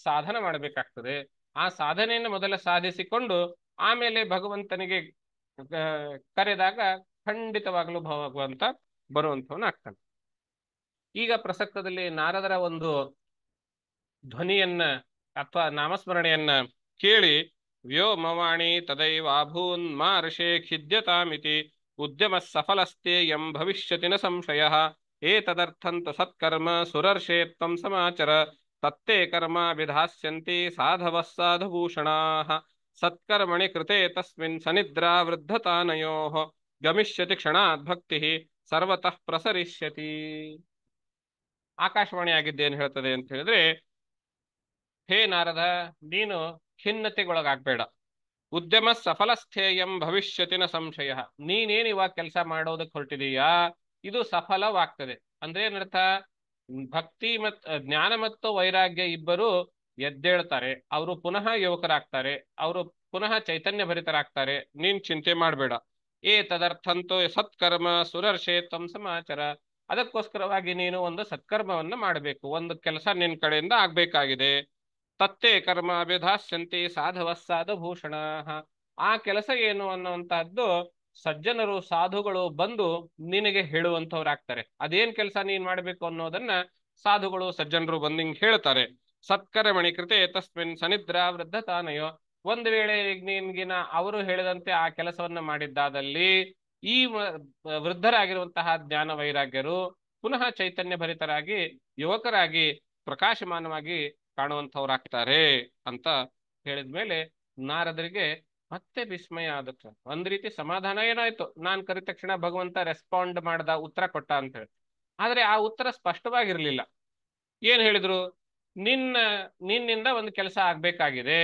ಸಾಧನ ಮಾಡಬೇಕಾಗ್ತದೆ ಆ ಸಾಧನೆಯನ್ನು ಮೊದಲ ಸಾಧಿಸಿಕೊಂಡು ಆಮೇಲೆ ಭಗವಂತನಿಗೆ ಕರೆದಾಗ ಖಂಡಿತವಾಗಲೂ ಭಾವಾಗುವಂತ ಆಗ್ತಾನೆ ಈಗ ಪ್ರಸಕ್ತದಲ್ಲಿ ನಾರದರ ಒಂದು ಧ್ವನಿಯನ್ನ ಅಥವಾ ನಾಮಸ್ಮರಣೆಯನ್ನ ಕೇಳಿ ವ್ಯೋಮವಾಣಿ ತದೈವಾಭೂನ್ ಮಾ ಋಷೇ ಖಿದ್ಯತಾಮಿತಿ ಉದ್ಯಮ ಸಫಲಸ್ತೆ ಎಂ ಭವಿಷ್ಯತಿನ ಸಂಶಯ ಏತದರ್ಥಂತ ಸತ್ಕರ್ಮ ಸುರರ್ಷೇತ್ವಂ ಸಮಾಚರ ತತ್ತೇ ಕರ್ಮ ವಿಧಾಸ್ಯಂತಿ ಸಾಧವ ಸಾಧುಭೂಷಣಾ ಸತ್ಕರ್ಮಣಿ ಕೃತೆ ತಸ್ಮಿನ್ ಸನಿದ್ರಾ ವೃದ್ಧತಾನಯೋಃ ಗಮಿಷ್ಯತಿ ಕ್ಷಣಾತ್ ಭಕ್ತಿ ಸರ್ವತಃ ಪ್ರಸರಿಷ್ಯತಿ ಆಕಾಶವಾಣಿ ಆಗಿದ್ದೇನು ಹೇಳ್ತದೆ ಅಂತ ಹೇಳಿದ್ರೆ ಹೇ ನಾರದ ನೀನು ಖಿನ್ನತೆಗೊಳಗಾಗ್ಬೇಡ ಉದ್ಯಮ ಸಫಲಸ್ಥೇಯಂ ಭವಿಷ್ಯತಿನ ಸಂಶಯ ನೀನೇನು ಇವಾಗ ಕೆಲಸ ಮಾಡೋದಕ್ಕೆ ಹೊರಟಿದೀಯಾ ಇದು ಸಫಲವಾಗ್ತದೆ ಅಂದ್ರೆ ಏನರ್ಥ ಭಕ್ತಿ ಮತ್ ಜ್ಞಾನ ಮತ್ತು ವೈರಾಗ್ಯ ಇಬ್ಬರು ಎದ್ದೇಳ್ತಾರೆ ಅವರು ಪುನಃ ಯುವಕರಾಗ್ತಾರೆ ಅವರು ಪುನಃ ಚೈತನ್ಯ ಭರಿತರಾಗ್ತಾರೆ ನೀನ್ ಚಿಂತೆ ಮಾಡಬೇಡ ಏ ತದರ್ಥಂತೋ ಸತ್ಕರ್ಮ ಸುರರ್ಷೆ ತಮ್ ಸಮಾಚಾರ ಅದಕ್ಕೋಸ್ಕರವಾಗಿ ನೀನು ಒಂದು ಸತ್ಕರ್ಮವನ್ನು ಮಾಡಬೇಕು ಒಂದು ಕೆಲಸ ನಿನ್ನ ಕಡೆಯಿಂದ ಆಗ್ಬೇಕಾಗಿದೆ ತತ್ತೇ ಕರ್ಮ ಅಭಿಧಾಸ್ಯಂತಿ ಸಾಧವ ಸಾಧಭೂಷಣ ಆ ಕೆಲಸ ಏನು ಅನ್ನುವಂತಹದ್ದು ಸಜ್ಜನರು ಸಾಧುಗಳು ಬಂದು ನಿನಗೆ ಹೇಳುವಂತವ್ರಾಗ್ತಾರೆ ಅದೇನ್ ಕೆಲಸ ನೀನ್ ಮಾಡ್ಬೇಕು ಅನ್ನೋದನ್ನ ಸಾಧುಗಳು ಸಜ್ಜನರು ಬಂದು ಹಿಂಗೆ ಹೇಳ್ತಾರೆ ಸತ್ಕರಮಣಿ ಕೃತೆ ತಸ್ಮಿನ್ ಸನಿದ್ರ ವೃದ್ಧ ತಾನಯೋ ಒಂದು ವೇಳೆ ನಿನ್ಗಿನ ಅವರು ಹೇಳಿದಂತೆ ಆ ಕೆಲಸವನ್ನ ಮಾಡಿದ್ದಾದಲ್ಲಿ ಈ ವೃದ್ಧರಾಗಿರುವಂತಹ ಜ್ಞಾನ ವೈರಾಗ್ಯರು ಪುನಃ ಚೈತನ್ಯ ಭರಿತರಾಗಿ ಯುವಕರಾಗಿ ಪ್ರಕಾಶಮಾನವಾಗಿ ಕಾಣುವಂಥವ್ರಾಗ್ತಾರೆ ಅಂತ ಹೇಳಿದ್ಮೇಲೆ ನಾರದರಿಗೆ ಮತ್ತೆ ವಿಸ್ಮಯ ಆದಕ್ಕೆ ಒಂದ್ ರೀತಿ ಸಮಾಧಾನ ಏನಾಯ್ತು ನಾನ್ ಕರೆದ ತಕ್ಷಣ ಭಗವಂತ ರೆಸ್ಪಾಂಡ್ ಮಾಡ್ದ ಉತ್ತರ ಕೊಟ್ಟ ಅಂತ ಹೇಳಿ ಆದ್ರೆ ಆ ಉತ್ತರ ಸ್ಪಷ್ಟವಾಗಿರ್ಲಿಲ್ಲ ಏನ್ ಹೇಳಿದ್ರು ನಿನ್ನ ನಿನ್ನಿಂದ ಒಂದು ಕೆಲಸ ಆಗ್ಬೇಕಾಗಿದೆ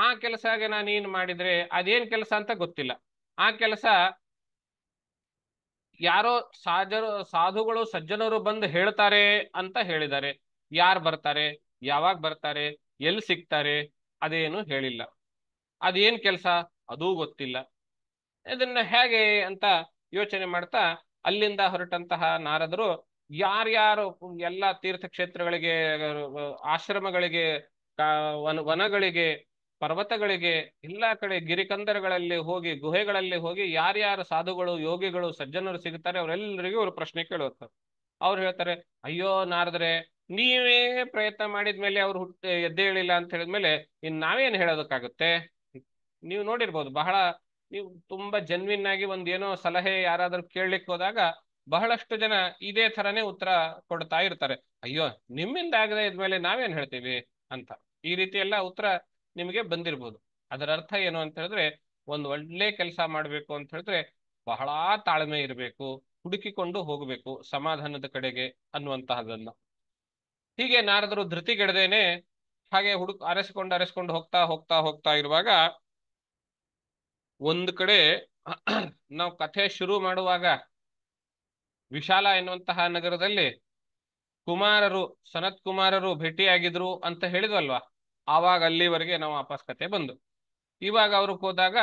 ಆ ಕೆಲಸಗೆ ನಾನೇನ್ ಮಾಡಿದ್ರೆ ಅದೇನ್ ಕೆಲಸ ಅಂತ ಗೊತ್ತಿಲ್ಲ ಆ ಕೆಲಸ ಯಾರೋ ಸಾಜರು ಸಾಧುಗಳು ಸಜ್ಜನರು ಬಂದು ಹೇಳ್ತಾರೆ ಅಂತ ಹೇಳಿದ್ದಾರೆ ಯಾರು ಬರ್ತಾರೆ ಯಾವಾಗ ಬರ್ತಾರೆ ಎಲ್ಲಿ ಸಿಗ್ತಾರೆ ಅದೇನು ಹೇಳಿಲ್ಲ ಅದೇನ್ ಕೆಲಸ ಅದೂ ಗೊತ್ತಿಲ್ಲ ಇದನ್ನ ಹೇಗೆ ಅಂತ ಯೋಚನೆ ಮಾಡ್ತಾ ಅಲ್ಲಿಂದ ಹೊರಟಂತಹ ನಾರದರು ಯಾರ್ಯಾರು ಎಲ್ಲ ತೀರ್ಥಕ್ಷೇತ್ರಗಳಿಗೆ ಆಶ್ರಮಗಳಿಗೆ ವನಗಳಿಗೆ ಪರ್ವತಗಳಿಗೆ ಎಲ್ಲ ಕಡೆ ಗಿರಿಕಂದರಗಳಲ್ಲಿ ಹೋಗಿ ಗುಹೆಗಳಲ್ಲಿ ಹೋಗಿ ಯಾರ್ಯಾರು ಸಾಧುಗಳು ಯೋಗಿಗಳು ಸಜ್ಜನರು ಸಿಗುತ್ತಾರೆ ಅವರೆಲ್ಲರಿಗೂ ಅವರು ಪ್ರಶ್ನೆ ಕೇಳುತ್ತಾರೆ ಅವ್ರು ಹೇಳ್ತಾರೆ ಅಯ್ಯೋ ನಾರದ್ರೆ ನೀವೇ ಪ್ರಯತ್ನ ಮಾಡಿದ್ಮೇಲೆ ಅವ್ರು ಹುಟ್ಟ ಎದ್ದೇಳಿಲ್ಲ ಅಂತ ಹೇಳಿದ್ಮೇಲೆ ಇನ್ ನಾವೇನ್ ಹೇಳೋದಕ್ಕಾಗುತ್ತೆ ನೀವು ನೋಡಿರ್ಬೋದು ಬಹಳ ನೀವು ತುಂಬಾ ಜನ್ವಿನ್ ಆಗಿ ಒಂದೇನೋ ಸಲಹೆ ಯಾರಾದ್ರೂ ಕೇಳಲಿಕ್ಕೆ ಹೋದಾಗ ಬಹಳಷ್ಟು ಜನ ಇದೇ ತರನೇ ಉತ್ತರ ಕೊಡ್ತಾ ಇರ್ತಾರೆ ಅಯ್ಯೋ ನಿಮ್ಮಿಂದ ಆಗದೆ ಇದ್ಮೇಲೆ ನಾವೇನ್ ಹೇಳ್ತೀವಿ ಅಂತ ಈ ರೀತಿ ಎಲ್ಲ ಉತ್ತರ ನಿಮಗೆ ಬಂದಿರ್ಬೋದು ಅದರ ಅರ್ಥ ಏನು ಅಂತ ಹೇಳಿದ್ರೆ ಒಂದು ಒಳ್ಳೆ ಕೆಲಸ ಮಾಡ್ಬೇಕು ಅಂತ ಹೇಳಿದ್ರೆ ಬಹಳ ತಾಳ್ಮೆ ಇರಬೇಕು ಹುಡುಕಿಕೊಂಡು ಹೋಗಬೇಕು ಸಮಾಧಾನದ ಕಡೆಗೆ ಅನ್ನುವಂತಹದನ್ನ ಹೀಗೆ ನಾರದರು ಧೃತಿಗೆಡದೇನೆ ಹಾಗೆ ಹುಡುಕ್ ಅರೆಸ್ಕೊಂಡು ಅರೆಸ್ಕೊಂಡು ಹೋಗ್ತಾ ಹೋಗ್ತಾ ಹೋಗ್ತಾ ಇರುವಾಗ ಒಂದು ಕಡೆ ನಾವು ಕಥೆ ಶುರು ಮಾಡುವಾಗ ವಿಶಾಲ ಎನ್ನುವಂತಹ ನಗರದಲ್ಲಿ ಕುಮಾರರು ಸನತ್ ಕುಮಾರರು ಭೇಟಿಯಾಗಿದ್ರು ಅಂತ ಹೇಳಿದ್ವಲ್ವಾ ಆವಾಗ ಅಲ್ಲಿವರೆಗೆ ನಾವು ವಾಪಸ್ ಕತೆ ಬಂದು ಇವಾಗ ಅವ್ರು ಹೋದಾಗ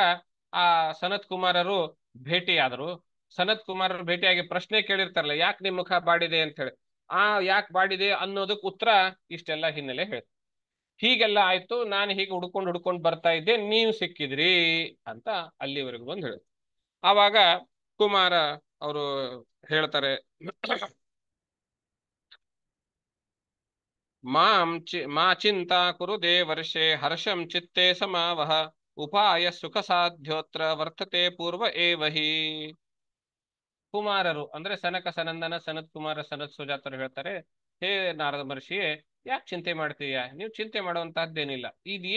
ಆ ಸನತ್ ಕುಮಾರರು ಭೇಟಿಯಾದರು ಸನತ್ ಕುಮಾರರು ಭೇಟಿಯಾಗಿ ಪ್ರಶ್ನೆ ಕೇಳಿರ್ತಾರಲ್ಲ ಯಾಕೆ ನಿಮ್ಮ ಮುಖ ಬಾಡಿದೆ ಅಂತ ಹೇಳಿ ಆ ಯಾಕೆ ಬಾಡಿದೆ ಅನ್ನೋದಕ್ಕೆ ಉತ್ತರ ಇಷ್ಟೆಲ್ಲ ಹಿನ್ನೆಲೆ ಹೇಳಿ ಹೀಗೆಲ್ಲ ಆಯ್ತು ನಾನು ಹೀಗೆ ಹುಡ್ಕೊಂಡು ಹುಡ್ಕೊಂಡು ಬರ್ತಾ ಇದ್ದೆ ನೀವು ಸಿಕ್ಕಿದ್ರಿ ಅಂತ ಅಲ್ಲಿವರೆಗೂ ಬಂದು ಹೇಳಿದ್ರು ಆವಾಗ ಕುಮಾರ ಅವರು ಹೇಳ್ತಾರೆ ಮಾಂ ಚಿ ಮಾ ಚಿಂತಾ ಕುರು ದೇವರ್ಷೆ ಹರ್ಷಂ ಚಿತ್ತೆ ಸಮಾವಹ ಉಪಾಯ ಸುಖ ಸಾಧ್ಯೋತ್ರ ವರ್ತತೆ ಪೂರ್ವ ಏವಹಿ ಕುಮಾರರು ಅಂದ್ರೆ ಸನಕ ಸನಂದನ ಸನತ್ ಕುಮಾರ ಸನತ್ ಸುಜಾತರು ಹೇಳ್ತಾರೆ ಹೇ ನಾರದ ಮಹರ್ಷಿಯೇ ಯಾಕೆ ಚಿಂತೆ ಮಾಡ್ತೀಯ ನೀವು ಚಿಂತೆ ಮಾಡುವಂತಹದ್ದೇನಿಲ್ಲ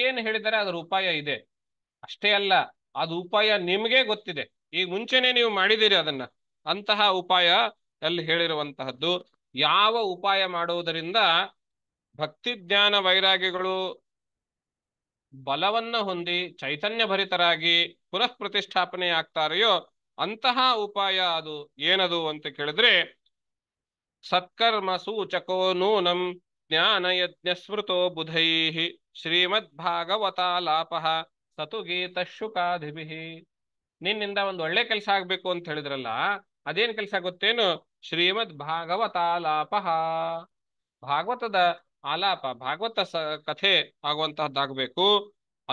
ಏನ್ ಹೇಳಿದರೆ ಅದರ ಉಪಾಯ ಇದೆ ಅಷ್ಟೇ ಅಲ್ಲ ಅದು ಉಪಾಯ ನಿಮಗೆ ಗೊತ್ತಿದೆ ಈಗ ಮುಂಚೆನೆ ನೀವು ಮಾಡಿದಿರಿ ಅದನ್ನ ಅಂತಹ ಉಪಾಯ ಅಲ್ಲಿ ಹೇಳಿರುವಂತಹದ್ದು ಯಾವ ಉಪಾಯ ಮಾಡುವುದರಿಂದ ಭಕ್ತಿ ಜ್ಞಾನ ವೈರಾಗ್ಯಗಳು ಬಲವನ್ನ ಹೊಂದಿ ಚೈತನ್ಯ ಭರಿತರಾಗಿ ಪುನಃ ಪ್ರತಿಷ್ಠಾಪನೆ ಆಗ್ತಾರೆಯೋ ಅಂತಹ ಉಪಾಯ ಅದು ಏನದು ಅಂತ ಕೇಳಿದ್ರೆ ಸತ್ಕರ್ಮ ಸೂಚಕೋ ನೂನಂ ಸ್ಮೃತೋ ಬುಧೈ ಶ್ರೀಮದ್ ಸತು ಗೀತ ಶುಕಾಧಿಭಿ ನಿನ್ನಿಂದ ಒಂದು ಒಳ್ಳೆ ಕೆಲಸ ಆಗ್ಬೇಕು ಅಂತ ಹೇಳಿದ್ರಲ್ಲ ಅದೇನ್ ಕೆಲಸ ಗೊತ್ತೇನು ಶ್ರೀಮದ್ ಭಾಗವತಾಲಾಪಃ ಭಾಗವತದ ಆಲಾಪ ಭಾಗವತ ಸ ಕಥೆ ಆಗುವಂತಹದ್ದಾಗಬೇಕು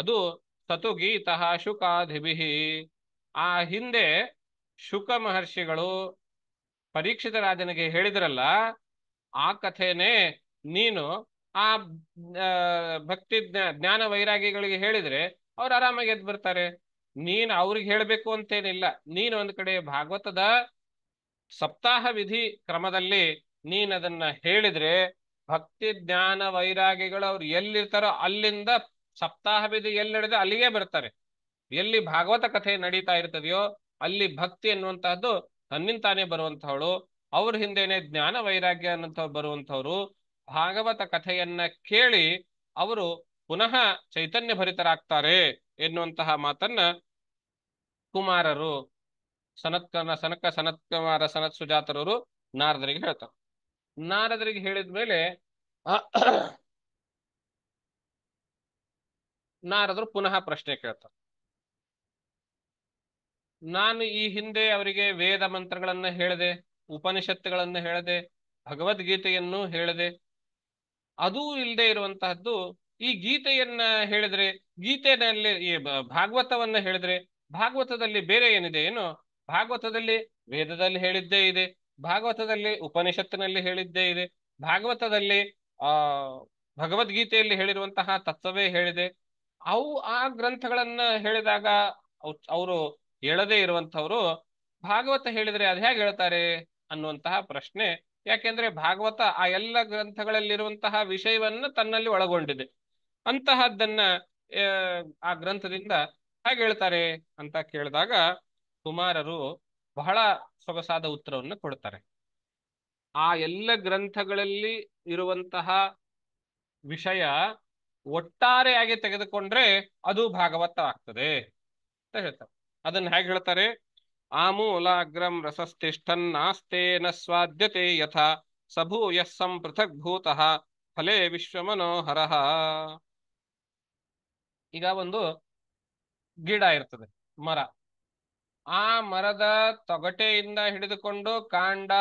ಅದು ಸತು ಗೀತ ಶುಕಾಧಿಭಿ ಆ ಹಿಂದೆ ಶುಕ ಮಹರ್ಷಿಗಳು ಪರೀಕ್ಷಿತ ರಾಜನಿಗೆ ಹೇಳಿದ್ರಲ್ಲ ಆ ಕಥೆನೇ ನೀನು ಆ ಭಕ್ತಿ ಜ್ಞಾನ ವೈರಾಗಿಗಳಿಗೆ ಹೇಳಿದ್ರೆ ಅವ್ರು ಆರಾಮಾಗಿ ಎದ್ ಬರ್ತಾರೆ ನೀನ್ ಅವ್ರಿಗೆ ಹೇಳ್ಬೇಕು ಅಂತೇನಿಲ್ಲ ನೀನು ಒಂದ್ ಕಡೆ ಭಾಗವತದ ಸಪ್ತಾಹ ವಿಧಿ ಕ್ರಮದಲ್ಲಿ ನೀನ್ ಅದನ್ನ ಹೇಳಿದ್ರೆ ಭಕ್ತಿ ಜ್ಞಾನ ವೈರಾಗಿಗಳು ಅವ್ರು ಎಲ್ಲಿರ್ತಾರೋ ಅಲ್ಲಿಂದ ಸಪ್ತಾಹ ವಿಧಿ ಎಲ್ಲಿ ನಡೆದ ಅಲ್ಲಿಗೆ ಬರ್ತಾರೆ ಎಲ್ಲಿ ಭಾಗವತ ಕಥೆ ನಡೀತಾ ಇರ್ತದೆಯೋ ಅಲ್ಲಿ ಭಕ್ತಿ ಅನ್ನುವಂತಹದ್ದು ತನ್ನಿಂತಾನೆ ಬರುವಂತಹವಳು ಅವ್ರ ಹಿಂದೆನೆ ಜ್ಞಾನ ವೈರಾಗ್ಯ ಅನ್ನುವಂಥವ್ರು ಬರುವಂತವ್ರು ಭಾಗವತ ಕಥೆಯನ್ನ ಕೇಳಿ ಅವರು ಪುನಃ ಚೈತನ್ಯ ಭರಿತರಾಗ್ತಾರೆ ಎನ್ನುವಂತಹ ಮಾತನ್ನ ಕುಮಾರರು ಸನತ್ಕನ ಸನಕ ಸನತ್ ಕುಮಾರ ಸನತ್ ಸುಜಾತರವರು ನಾರದರಿಗೆ ಹೇಳ್ತಾರೆ ನಾರದರಿಗೆ ಹೇಳಿದ ಮೇಲೆ ನಾರದರು ಪುನಃ ಪ್ರಶ್ನೆ ಕೇಳ್ತಾರೆ ನಾನು ಈ ಹಿಂದೆ ಅವರಿಗೆ ವೇದ ಮಂತ್ರಗಳನ್ನ ಹೇಳಿದೆ ಉಪನಿಷತ್ತುಗಳನ್ನ ಹೇಳಿದೆ ಭಗವದ್ಗೀತೆಯನ್ನು ಹೇಳಿದೆ ಅದೂ ಇಲ್ಲದೆ ಇರುವಂತಹದ್ದು ಈ ಗೀತೆಯನ್ನ ಹೇಳಿದ್ರೆ ಗೀತೆಯಲ್ಲಿ ಈ ಭಾಗವತವನ್ನ ಹೇಳಿದ್ರೆ ಭಾಗವತದಲ್ಲಿ ಬೇರೆ ಏನಿದೆ ಏನು ಭಾಗವತದಲ್ಲಿ ವೇದದಲ್ಲಿ ಹೇಳಿದ್ದೇ ಇದೆ ಭಾಗವತದಲ್ಲಿ ಉಪನಿಷತ್ತಿನಲ್ಲಿ ಹೇಳಿದ್ದೇ ಇದೆ ಭಾಗವತದಲ್ಲಿ ಆ ಭಗವದ್ಗೀತೆಯಲ್ಲಿ ಹೇಳಿರುವಂತಹ ತತ್ವವೇ ಹೇಳಿದೆ ಅವು ಆ ಗ್ರಂಥಗಳನ್ನ ಹೇಳಿದಾಗ ಅವರು ಹೇಳದೇ ಇರುವಂತವ್ರು ಭಾಗವತ ಹೇಳಿದ್ರೆ ಅದ್ ಹೇಗೆ ಹೇಳ್ತಾರೆ ಅನ್ನುವಂತಹ ಪ್ರಶ್ನೆ ಯಾಕೆಂದ್ರೆ ಭಾಗವತ ಆ ಎಲ್ಲ ಗ್ರಂಥಗಳಲ್ಲಿರುವಂತಹ ವಿಷಯವನ್ನ ತನ್ನಲ್ಲಿ ಒಳಗೊಂಡಿದೆ ಅಂತಹದ್ದನ್ನ ಆ ಗ್ರಂಥದಿಂದ ಹೇಗೆ ಹೇಳ್ತಾರೆ ಅಂತ ಕೇಳಿದಾಗ ಕುಮಾರರು ಬಹಳ ಸೊಗಸಾದ ಉತ್ತರವನ್ನು ಕೊಡ್ತಾರೆ ಆ ಎಲ್ಲ ಗ್ರಂಥಗಳಲ್ಲಿ ಇರುವಂತಹ ವಿಷಯ ಒಟ್ಟಾರೆಯಾಗಿ ತೆಗೆದುಕೊಂಡ್ರೆ ಅದು ಭಾಗವತ ಆಗ್ತದೆ ಅಂತ ಹೇಳ್ತಾರೆ ಅದನ್ನ ಹೇಗೆ ಹೇಳ್ತಾರೆ आमूलाग्रं ಸ್ವಾಧ್ಯತೆ ಯಥ ಸಭೂಯಸ್ಸಂ ಪೃಥಕ್ ಭೂತ ಫಲೇ ವಿಶ್ವಮನೋಹರಃ ಈಗ ಒಂದು ಗಿಡ ಇರ್ತದೆ ಮರ ಆ ಮರದ ತೊಗಟೆಯಿಂದ ಹಿಡಿದುಕೊಂಡು ಕಾಂಡ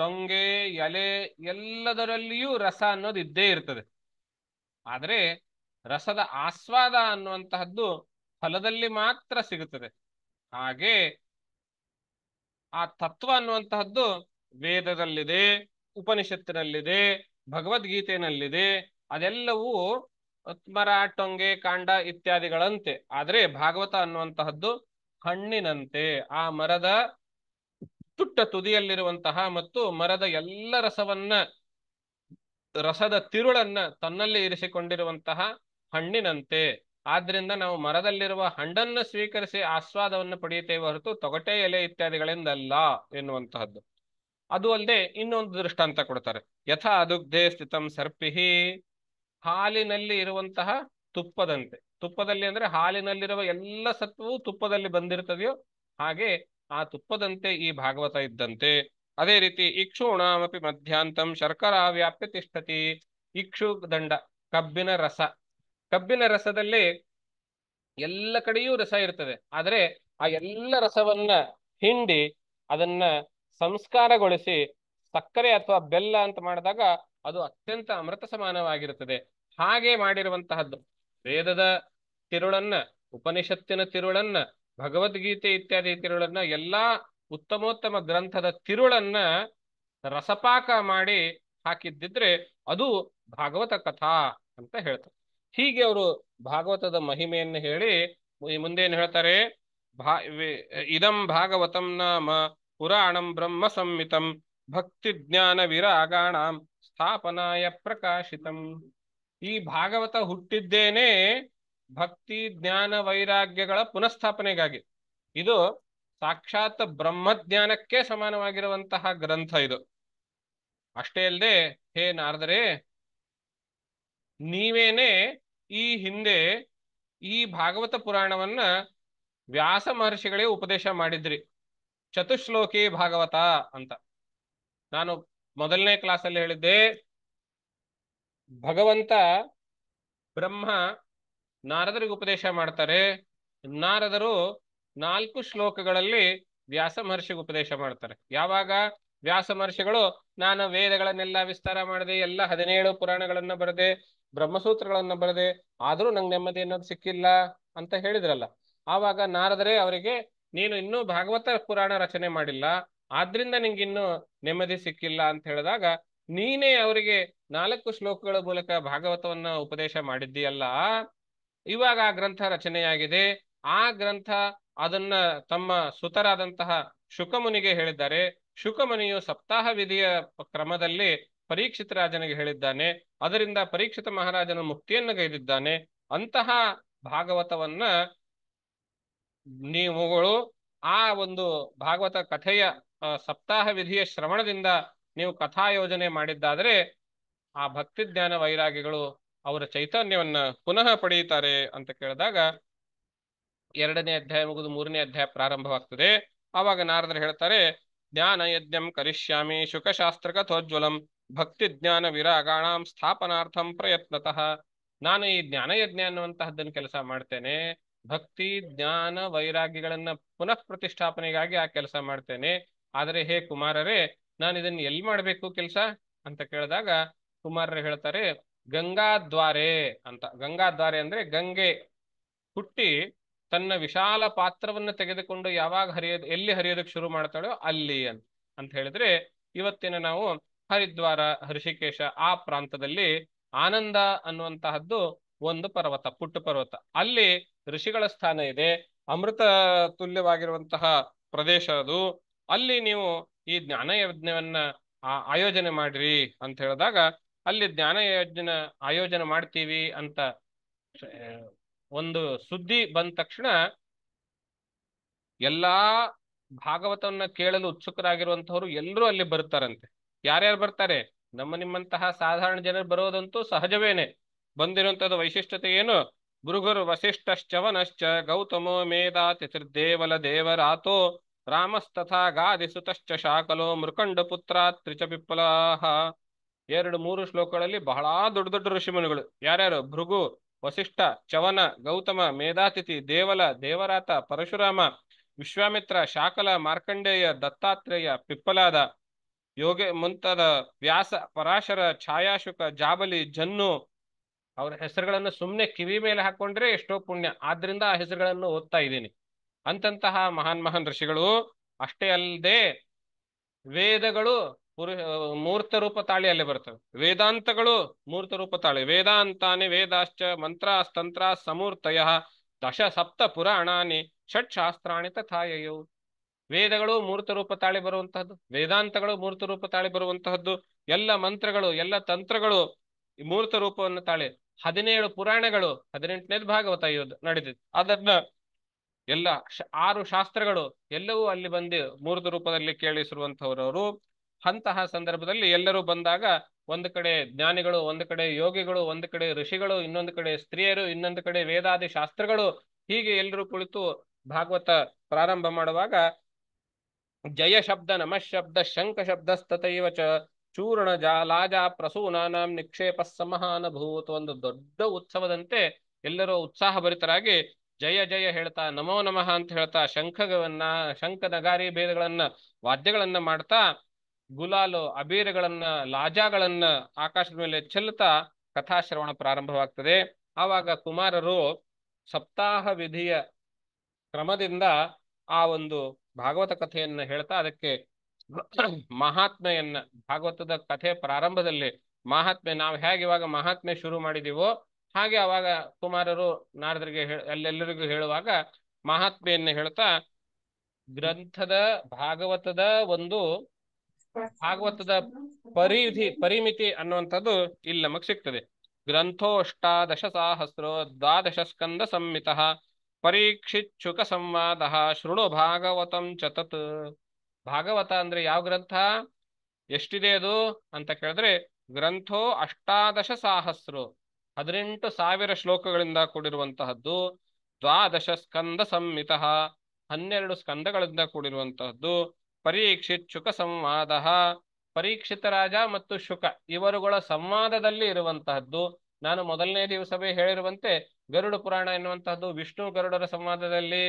ಟೊಂಗೆ ಎಲೆ ಎಲ್ಲದರಲ್ಲಿಯೂ ರಸ ಅನ್ನೋದು ಇದ್ದೇ ಇರ್ತದೆ ಆದರೆ ರಸದ ಆಸ್ವಾದ ಅನ್ನುವಂತಹದ್ದು ಫಲದಲ್ಲಿ ಮಾತ್ರ ಸಿಗುತ್ತದೆ ಹಾಗೆ ಆ ತತ್ವ ಅನ್ನುವಂತಹದ್ದು ವೇದದಲ್ಲಿದೆ ಉಪನಿಷತ್ತಿನಲ್ಲಿದೆ ಭಗವದ್ಗೀತೆಯಲ್ಲಿದೆ ಅದೆಲ್ಲವೂ ಉತ್ಮರ ಟೊಂಗೆ ಕಾಂಡ ಇತ್ಯಾದಿಗಳಂತೆ ಆದರೆ ಭಾಗವತ ಅನ್ನುವಂತಹದ್ದು ಹಣ್ಣಿನಂತೆ ಆ ಮರದ ತುಟ್ಟ ತುದಿಯಲ್ಲಿರುವಂತಹ ಮತ್ತು ಮರದ ಎಲ್ಲ ರಸವನ್ನ ರಸದ ತಿರುಳನ್ನ ತನ್ನಲ್ಲೇ ಇರಿಸಿಕೊಂಡಿರುವಂತಹ ಹಣ್ಣಿನಂತೆ ಆದ್ದರಿಂದ ನಾವು ಮರದಲ್ಲಿರುವ ಹಣ್ಣನ್ನು ಸ್ವೀಕರಿಸಿ ಆಸ್ವಾದವನ್ನು ಪಡೆಯುತ್ತೇವೆ ಹೊರತು ತೊಗಟೆ ಎಲೆ ಇತ್ಯಾದಿಗಳಿಂದಲ್ಲ ಎನ್ನುವಂತಹದ್ದು ಅದು ಅಲ್ಲದೆ ಇನ್ನೊಂದು ದೃಷ್ಟಾಂತ ಕೊಡ್ತಾರೆ ಯಥಾ ಅದುಗ್ಧೇ ಸ್ಥಿತಂ ಸರ್ಪಿಹಿ ಹಾಲಿನಲ್ಲಿ ಇರುವಂತಹ ತುಪ್ಪದಂತೆ ತುಪ್ಪದಲ್ಲಿ ಅಂದ್ರೆ ಹಾಲಿನಲ್ಲಿರುವ ಎಲ್ಲ ಸತ್ವವು ತುಪ್ಪದಲ್ಲಿ ಬಂದಿರ್ತದೆಯೋ ಹಾಗೆ ಆ ತುಪ್ಪದಂತೆ ಈ ಭಾಗವತ ಇದ್ದಂತೆ ಅದೇ ರೀತಿ ಇಕ್ಷೂಣಾಮಪಿ ಮಧ್ಯಾಂತಂ ಶರ್ಕರ ವ್ಯಾಪ್ಯ ತಿಷ್ಟತಿ ಇಕ್ಷು ದಂಡ ಕಬ್ಬಿನ ರಸ ಕಬ್ಬಿನ ರಸದಲ್ಲಿ ಎಲ್ಲ ಕಡೆಯೂ ರಸ ಇರ್ತದೆ ಆದರೆ ಆ ಎಲ್ಲ ರಸವನ್ನ ಹಿಂಡಿ ಅದನ್ನ ಸಂಸ್ಕಾರಗೊಳಿಸಿ ಸಕ್ಕರೆ ಅಥವಾ ಬೆಲ್ಲ ಅಂತ ಮಾಡಿದಾಗ ಅದು ಅತ್ಯಂತ ಅಮೃತ ಸಮಾನವಾಗಿರುತ್ತದೆ ಹಾಗೆ ಮಾಡಿರುವಂತಹದ್ದು ವೇದದ ತಿರುಳನ್ನ ಉಪನಿಷತ್ತಿನ ತಿರುಳನ್ನ ಭಗವದ್ಗೀತೆ ಇತ್ಯಾದಿ ತಿರುಳನ್ನ ಎಲ್ಲಾ ಉತ್ತಮೋತ್ತಮ ಗ್ರಂಥದ ತಿರುಳನ್ನ ರಸಪಾಕ ಮಾಡಿ ಹಾಕಿದ್ದಿದ್ರೆ ಅದು ಭಾಗವತ ಕಥಾ ಅಂತ ಹೇಳ್ತಾರೆ ಹೀಗೆ ಅವರು ಭಾಗವತದ ಮಹಿಮೆಯನ್ನು ಹೇಳಿ ಮುಂದೇನು ಹೇಳ್ತಾರೆ ಭಾ ಇದಂ ಭಾಗವತಂ ನಾಮ ಪುರಾಣಂ ಬ್ರಹ್ಮ ಸಂಹಿತಂ ಭಕ್ತಿ ಜ್ಞಾನ ವಿರಾಗಾಣಾಂ ಸ್ಥಾಪನಾಯ ಪ್ರಕಾಶಿತಂ ಈ ಭಾಗವತ ಹುಟ್ಟಿದ್ದೇನೆ ಭಕ್ತಿ ಜ್ಞಾನ ವೈರಾಗ್ಯಗಳ ಪುನಃಸ್ಥಾಪನೆಗಾಗಿ ಇದು ಸಾಕ್ಷಾತ್ ಬ್ರಹ್ಮಜ್ಞಾನಕ್ಕೆ ಸಮಾನವಾಗಿರುವಂತಹ ಗ್ರಂಥ ಇದು ಅಷ್ಟೇ ಅಲ್ಲದೆ ಹೇ ನಾರದರೆ ನೀವೇನೆ ಈ ಹಿಂದೆ ಈ ಭಾಗವತ ಪುರಾಣವನ್ನ ವ್ಯಾಸ ಮಹರ್ಷಿಗಳೇ ಉಪದೇಶ ಮಾಡಿದ್ರಿ ಚತುಶ್ಲೋಕಿ ಭಾಗವತ ಅಂತ ನಾನು ಮೊದಲನೇ ಕ್ಲಾಸಲ್ಲಿ ಹೇಳಿದ್ದೆ ಭಗವಂತ ಬ್ರಹ್ಮ ನಾರದರಿಗೆ ಉಪದೇಶ ಮಾಡ್ತಾರೆ ನಾರದರು ನಾಲ್ಕು ಶ್ಲೋಕಗಳಲ್ಲಿ ವ್ಯಾಸ ಮಹರ್ಷಿಗೆ ಉಪದೇಶ ಮಾಡ್ತಾರೆ ಯಾವಾಗ ವ್ಯಾಸ ಮಹರ್ಷಿಗಳು ನಾನು ವೇದಗಳನ್ನೆಲ್ಲ ವಿಸ್ತಾರ ಮಾಡದೆ ಎಲ್ಲ ಹದಿನೇಳು ಪುರಾಣಗಳನ್ನ ಬರದೆ ಬ್ರಹ್ಮಸೂತ್ರಗಳನ್ನ ಬರೆದೆ ಆದ್ರೂ ನಂಗೆ ನೆಮ್ಮದಿ ಅನ್ನೋದು ಸಿಕ್ಕಿಲ್ಲ ಅಂತ ಹೇಳಿದ್ರಲ್ಲ ಆವಾಗ ನಾರದರೆ ಅವರಿಗೆ ನೀನು ಇನ್ನೂ ಭಾಗವತ ಪುರಾಣ ರಚನೆ ಮಾಡಿಲ್ಲ ಆದ್ರಿಂದ ನಿಂಗಿನ್ನೂ ನೆಮ್ಮದಿ ಸಿಕ್ಕಿಲ್ಲ ಅಂತ ಹೇಳಿದಾಗ ನೀನೇ ಅವರಿಗೆ ನಾಲ್ಕು ಶ್ಲೋಕಗಳ ಮೂಲಕ ಭಾಗವತವನ್ನ ಉಪದೇಶ ಮಾಡಿದ್ದೀಯಲ್ಲ ಇವಾಗ ಆ ಗ್ರಂಥ ರಚನೆಯಾಗಿದೆ ಆ ಗ್ರಂಥ ಅದನ್ನ ತಮ್ಮ ಸುತರಾದಂತಹ ಶುಕಮುನಿಗೆ ಹೇಳಿದ್ದಾರೆ ಶುಕಮುನಿಯು ಸಪ್ತಾಹ ವಿಧಿಯ ಕ್ರಮದಲ್ಲಿ ಪರೀಕ್ಷಿತ ರಾಜನಿಗೆ ಹೇಳಿದ್ದಾನೆ ಅದರಿಂದ ಪರೀಕ್ಷಿತ ಮಹಾರಾಜನ ಮುಕ್ತಿಯನ್ನು ಗೈದಿದ್ದಾನೆ ಅಂತಹ ಭಾಗವತವನ್ನ ನೀವುಗಳು ಆ ಒಂದು ಭಾಗವತ ಕಥೆಯ ಸಪ್ತಾಹ ವಿಧಿಯ ಶ್ರವಣದಿಂದ ನೀವು ಕಥಾ ಯೋಜನೆ ಮಾಡಿದ್ದಾದ್ರೆ ಆ ಭಕ್ತಿ ಜ್ಞಾನ ವೈರಾಗಿಗಳು ಅವರ ಚೈತನ್ಯವನ್ನ ಪುನಃ ಪಡೆಯುತ್ತಾರೆ ಅಂತ ಕೇಳಿದಾಗ ಎರಡನೇ ಅಧ್ಯಾಯ ಮುಗಿದು ಮೂರನೇ ಅಧ್ಯಾಯ ಪ್ರಾರಂಭವಾಗ್ತದೆ ಆವಾಗ ನಾರದರು ಹೇಳ್ತಾರೆ ಜ್ಞಾನ ಯಜ್ಞಂ ಕರಿಷ್ಯಾಮಿ ಶುಕಶಾಸ್ತ್ರ ಕಥೋಜ್ವಲಂ ಭಕ್ತಿ ಜ್ಞಾನ ವಿರಾಗಾಣಾಂ ಸ್ಥಾಪನಾರ್ಥಂ ಪ್ರಯತ್ನತಃ ನಾನು ಈ ಜ್ಞಾನಯಜ್ಞ ಅನ್ನುವಂತಹದ್ದನ್ನು ಕೆಲಸ ಮಾಡ್ತೇನೆ ಭಕ್ತಿ ಜ್ಞಾನ ವೈರಾಗ್ಯಗಳನ್ನು ಪುನಃ ಪ್ರತಿಷ್ಠಾಪನೆಗಾಗಿ ಆ ಕೆಲಸ ಮಾಡ್ತೇನೆ ಆದರೆ ಹೇ ಕುಮಾರರೇ ನಾನು ಇದನ್ನು ಎಲ್ಲಿ ಮಾಡಬೇಕು ಕೆಲಸ ಅಂತ ಕೇಳಿದಾಗ ಕುಮಾರರು ಹೇಳ್ತಾರೆ ಗಂಗಾದ್ವಾರೆ ಅಂತ ಗಂಗಾದ್ವಾರೆ ಅಂದ್ರೆ ಗಂಗೆ ಹುಟ್ಟಿ ತನ್ನ ವಿಶಾಲ ಪಾತ್ರವನ್ನು ತೆಗೆದುಕೊಂಡು ಯಾವಾಗ ಹರಿಯೋದು ಎಲ್ಲಿ ಹರಿಯೋದಕ್ಕೆ ಶುರು ಮಾಡ್ತಾಳೋ ಅಲ್ಲಿ ಅಂತ ಅಂತ ಹೇಳಿದ್ರೆ ಇವತ್ತಿನ ನಾವು ಹರಿದ್ವಾರ ಹೃಷಿಕೇಶ ಆ ಪ್ರಾಂತದಲ್ಲಿ ಆನಂದ ಅನ್ನುವಂತಹದ್ದು ಒಂದು ಪರ್ವತ ಪುಟ್ಟು ಪರ್ವತ ಅಲ್ಲಿ ಋಷಿಗಳ ಸ್ಥಾನ ಇದೆ ಅಮೃತ ತುಲ್ಯವಾಗಿರುವಂತಹ ಪ್ರದೇಶ ಅದು ಅಲ್ಲಿ ನೀವು ಈ ಜ್ಞಾನ ಯಜ್ಞವನ್ನ ಆಯೋಜನೆ ಮಾಡ್ರಿ ಅಂತ ಹೇಳಿದಾಗ ಅಲ್ಲಿ ಜ್ಞಾನ ಯೋಜನೆ ಆಯೋಜನೆ ಮಾಡ್ತೀವಿ ಅಂತ ಒಂದು ಸುದ್ದಿ ಬಂದ ತಕ್ಷಣ ಎಲ್ಲಾ ಭಾಗವತವನ್ನ ಕೇಳಲು ಉತ್ಸುಕರಾಗಿರುವಂತಹವರು ಎಲ್ಲರೂ ಅಲ್ಲಿ ಬರ್ತಾರಂತೆ ಯಾರ್ಯಾರು ಬರ್ತಾರೆ ನಮ್ಮ ನಿಮ್ಮಂತಹ ಸಾಧಾರಣ ಜನರು ಬರೋದಂತೂ ಸಹಜವೇನೆ ಬಂದಿರುವಂತದ್ದು ವೈಶಿಷ್ಟ್ಯತೆ ಏನು ಭೃಗುರು ವಸಿಷ್ಠಶ್ಚವನಶ್ಚ ಗೌತಮೋ ದೇವಲ ದೇವರಾತೋ ರಾಮಸ್ತಥಾ ಗಾದಿಸುತಶ್ಚ ಶಾಕಲೋ ಮೃಕಂಡ ಪುತ್ರ ತ್ರಿಚ ಪಿಪ್ಪಲಾಹ ಎರಡು ಮೂರು ಶ್ಲೋಕಗಳಲ್ಲಿ ಬಹಳ ದೊಡ್ಡ ದೊಡ್ಡ ಋಷಿಮುನಿಗಳು ಯಾರ್ಯಾರು ಭೃಗು ವಸಿಷ್ಠ ಚವನ ಗೌತಮ ಮೇಧಾತಿಥಿ ದೇವಲ ದೇವರಾತ ಪರಶುರಾಮ ವಿಶ್ವಾಮಿತ್ರ ಶಾಕಲ ಮಾರ್ಕಂಡೇಯ ದತ್ತಾತ್ರೇಯ ಪಿಪ್ಪಲಾದ ಯೋಗ ಮುಂತಾದ ವ್ಯಾಸ ಪರಾಶರ ಛಾಯಾಶುಕ ಜಾಬಲಿ ಜನ್ನು ಅವರ ಹೆಸರುಗಳನ್ನು ಸುಮ್ಮನೆ ಕಿವಿ ಮೇಲೆ ಹಾಕೊಂಡ್ರೆ ಎಷ್ಟೋ ಪುಣ್ಯ ಆದ್ರಿಂದ ಆ ಹೆಸರುಗಳನ್ನು ಓದ್ತಾ ಇದ್ದೀನಿ ಅಂತಂತಹ ಮಹಾನ್ ಮಹಾನ್ ಋಷಿಗಳು ಅಷ್ಟೇ ಅಲ್ಲದೆ ವೇದಗಳು ಪುರು ಮೂರ್ತ ರೂಪ ತಾಳಿಯಲ್ಲಿ ಬರ್ತವೆ ವೇದಾಂತಗಳು ಮೂರ್ತ ರೂಪ ತಾಳಿ ವೇದಾಂತಾನಿ ವೇದಾಶ್ಚ ಸ್ತಂತ್ರ ಸಮೂರ್ತಯ ದಶ ಸಪ್ತ ಪುರಾಣಾನಿ ಷಟ್ ಶಾಸ್ತ್ರಾಣಿ ತಥಾಯಯು ವೇದಗಳು ಮೂರ್ತ ರೂಪ ತಾಳಿ ಬರುವಂತಹದ್ದು ವೇದಾಂತಗಳು ಮೂರ್ತ ರೂಪ ತಾಳಿ ಬರುವಂತಹದ್ದು ಎಲ್ಲ ಮಂತ್ರಗಳು ಎಲ್ಲ ತಂತ್ರಗಳು ಮೂರ್ತ ರೂಪವನ್ನು ತಾಳಿ ಹದಿನೇಳು ಪುರಾಣಗಳು ಹದಿನೆಂಟನೇದು ಭಾಗವತ ಇರೋದು ನಡೆದಿದೆ ಅದನ್ನ ಎಲ್ಲ ಆರು ಶಾಸ್ತ್ರಗಳು ಎಲ್ಲವೂ ಅಲ್ಲಿ ಬಂದು ಮೂರ್ತ ರೂಪದಲ್ಲಿ ಕೇಳಿಸಿರುವಂತಹವರವರು ಅಂತಹ ಸಂದರ್ಭದಲ್ಲಿ ಎಲ್ಲರೂ ಬಂದಾಗ ಒಂದು ಕಡೆ ಜ್ಞಾನಿಗಳು ಒಂದು ಕಡೆ ಯೋಗಿಗಳು ಒಂದು ಕಡೆ ಋಷಿಗಳು ಇನ್ನೊಂದು ಕಡೆ ಸ್ತ್ರೀಯರು ಇನ್ನೊಂದು ಕಡೆ ವೇದಾದಿ ಶಾಸ್ತ್ರಗಳು ಹೀಗೆ ಎಲ್ಲರೂ ಕುಳಿತು ಭಾಗವತ ಪ್ರಾರಂಭ ಮಾಡುವಾಗ ಜಯ ಶಬ್ದ ನಮಃ ಶಬ್ದ ಶಂಕ ಶಬ್ದಸ್ತಥೈವ ಚ ಚೂರ್ಣ ಜಾ ಲಾಜ ಪ್ರಸೂನಾಂ ನಿಕ್ಷೇಪ ಸಮಹಾನಭೂತ ಒಂದು ದೊಡ್ಡ ಉತ್ಸವದಂತೆ ಎಲ್ಲರೂ ಉತ್ಸಾಹ ಭರಿತರಾಗಿ ಜಯ ಜಯ ಹೇಳ್ತಾ ನಮೋ ನಮಃ ಅಂತ ಹೇಳ್ತಾ ಶಂಖವನ್ನ ಶಂಖ ನಗಾರಿ ಭೇದಗಳನ್ನ ವಾದ್ಯಗಳನ್ನ ಮಾಡ್ತಾ ಗುಲಾಲು ಅಬೀರಗಳನ್ನ ಲಾಜಾಗಳನ್ನ ಆಕಾಶದ ಮೇಲೆ ಚೆಲ್ಲುತ್ತಾ ಕಥಾಶ್ರವಣ ಪ್ರಾರಂಭವಾಗ್ತದೆ ಆವಾಗ ಕುಮಾರರು ಸಪ್ತಾಹ ವಿಧಿಯ ಕ್ರಮದಿಂದ ಆ ಒಂದು ಭಾಗವತ ಕಥೆಯನ್ನ ಹೇಳ್ತಾ ಅದಕ್ಕೆ ಮಹಾತ್ಮೆಯನ್ನ ಭಾಗವತದ ಕಥೆ ಪ್ರಾರಂಭದಲ್ಲಿ ಮಹಾತ್ಮೆ ನಾವು ಹೇಗೆ ಇವಾಗ ಮಹಾತ್ಮೆ ಶುರು ಮಾಡಿದೀವೋ ಹಾಗೆ ಅವಾಗ ಕುಮಾರರು ನಾರದರಿಗೆ ಅಲ್ಲೆಲ್ಲರಿಗೂ ಹೇಳುವಾಗ ಮಹಾತ್ಮೆಯನ್ನು ಹೇಳ್ತಾ ಗ್ರಂಥದ ಭಾಗವತದ ಒಂದು ಭಾಗವತದ ಪರಿಧಿ ಪರಿಮಿತಿ ಅನ್ನುವಂಥದ್ದು ಇಲ್ಲಿ ನಮಗ್ ಸಿಗ್ತದೆ ಗ್ರಂಥೋಷ್ಟಾದಶ ಸಾಹಸ್ರೋ ದ್ವಾದಶ ಸ್ಕಂದ ಸಂಹಿತ ಪರೀಕ್ಷಿಚ್ಛುಕ ಸಂವಾದ ಶೃಣು ಭಾಗವತಂ ಚತತ್ ಭಾಗವತ ಅಂದ್ರೆ ಯಾವ ಗ್ರಂಥ ಎಷ್ಟಿದೆ ಅದು ಅಂತ ಕೇಳಿದ್ರೆ ಗ್ರಂಥೋ ಅಷ್ಟಾದಶ ಸಾಹಸ್ರು ಹದಿನೆಂಟು ಸಾವಿರ ಶ್ಲೋಕಗಳಿಂದ ಕೂಡಿರುವಂತಹದ್ದು ದ್ವಾದಶ ಸ್ಕಂದ ಸಂಹಿತ ಹನ್ನೆರಡು ಸ್ಕಂದಗಳಿಂದ ಕೂಡಿರುವಂತಹದ್ದು ಪರೀಕ್ಷಿತ್ ಸಂವಾದ ಪರೀಕ್ಷಿತ ರಾಜ ಮತ್ತು ಶುಕ ಇವರುಗಳ ಸಂವಾದದಲ್ಲಿ ಇರುವಂತಹದ್ದು ನಾನು ಮೊದಲನೇ ದಿವಸವೇ ಹೇಳಿರುವಂತೆ ಗರುಡ ಪುರಾಣ ಎನ್ನುವಂತಹದ್ದು ವಿಷ್ಣು ಗರುಡರ ಸಂವಾದದಲ್ಲಿ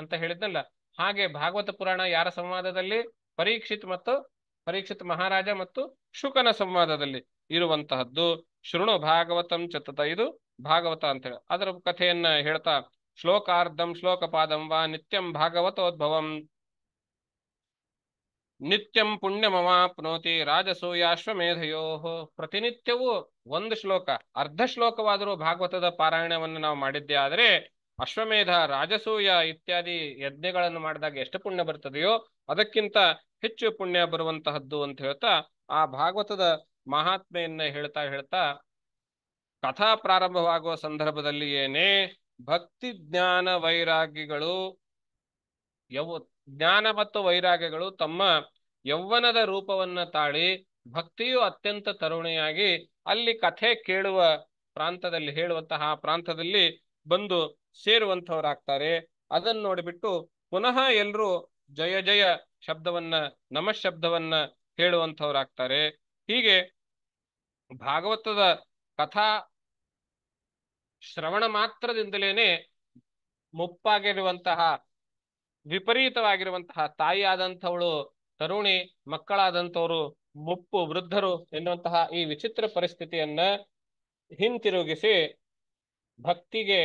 ಅಂತ ಹೇಳಿದ್ನಲ್ಲ ಹಾಗೆ ಭಾಗವತ ಪುರಾಣ ಯಾರ ಸಂವಾದದಲ್ಲಿ ಪರೀಕ್ಷಿತ್ ಮತ್ತು ಪರೀಕ್ಷಿತ್ ಮಹಾರಾಜ ಮತ್ತು ಶುಕನ ಸಂವಾದದಲ್ಲಿ ಇರುವಂತಹದ್ದು ಶೃಣು ಭಾಗವತಂ ಚತುತ ಇದು ಭಾಗವತ ಅಂತ ಹೇಳಿ ಅದರ ಕಥೆಯನ್ನ ಹೇಳ್ತಾ ಶ್ಲೋಕಾರ್ಧಂ ಶ್ಲೋಕ ಪಾದಂ ವಾ ನಿತ್ಯಂ ಭಾಗವತೋದ್ಭವಂ ನಿತ್ಯಂ ಪುಣ್ಯಮವಾಪ್ನೋತಿ ರಾಜಸೂಯಾಶ್ವಮೇಧಯೋ ಪ್ರತಿನಿತ್ಯವೂ ಒಂದು ಶ್ಲೋಕ ಅರ್ಧ ಶ್ಲೋಕವಾದರೂ ಭಾಗವತದ ಪಾರಾಯಣವನ್ನು ನಾವು ಮಾಡಿದ್ದೇ ಆದರೆ ಅಶ್ವಮೇಧ ರಾಜಸೂಯ ಇತ್ಯಾದಿ ಯಜ್ಞಗಳನ್ನು ಮಾಡಿದಾಗ ಎಷ್ಟು ಪುಣ್ಯ ಬರ್ತದೆಯೋ ಅದಕ್ಕಿಂತ ಹೆಚ್ಚು ಪುಣ್ಯ ಬರುವಂತಹದ್ದು ಅಂತ ಹೇಳ್ತಾ ಆ ಭಾಗವತದ ಮಹಾತ್ಮೆಯನ್ನ ಹೇಳ್ತಾ ಹೇಳ್ತಾ ಕಥಾ ಪ್ರಾರಂಭವಾಗುವ ಸಂದರ್ಭದಲ್ಲಿ ಏನೇ ಭಕ್ತಿ ಜ್ಞಾನ ವೈರಾಗ್ಯಗಳು ಯಾವ ಜ್ಞಾನ ಮತ್ತು ವೈರಾಗ್ಯಗಳು ತಮ್ಮ ಯೌವನದ ರೂಪವನ್ನ ತಾಳಿ ಭಕ್ತಿಯು ಅತ್ಯಂತ ತರುಣಿಯಾಗಿ ಅಲ್ಲಿ ಕಥೆ ಕೇಳುವ ಪ್ರಾಂತದಲ್ಲಿ ಹೇಳುವಂತಹ ಪ್ರಾಂತದಲ್ಲಿ ಬಂದು ಸೇರುವಂತವರಾಗ್ತಾರೆ ಅದನ್ನು ನೋಡಿಬಿಟ್ಟು ಪುನಃ ಎಲ್ಲರೂ ಜಯ ಜಯ ಶಬ್ದವನ್ನ ನಮ ಶಬ್ದವನ್ನ ಹೇಳುವಂತವರಾಗ್ತಾರೆ ಹೀಗೆ ಭಾಗವತದ ಕಥಾ ಶ್ರವಣ ಮಾತ್ರದಿಂದಲೇನೆ ಮುಪ್ಪಾಗಿರುವಂತಹ ವಿಪರೀತವಾಗಿರುವಂತಹ ತಾಯಿಯಾದಂಥವಳು ತರುಣಿ ಮಕ್ಕಳಾದಂಥವರು ಮುಪ್ಪು ವೃದ್ಧರು ಎನ್ನುವಂತಹ ಈ ವಿಚಿತ್ರ ಪರಿಸ್ಥಿತಿಯನ್ನ ಹಿಂತಿರುಗಿಸಿ ಭಕ್ತಿಗೆ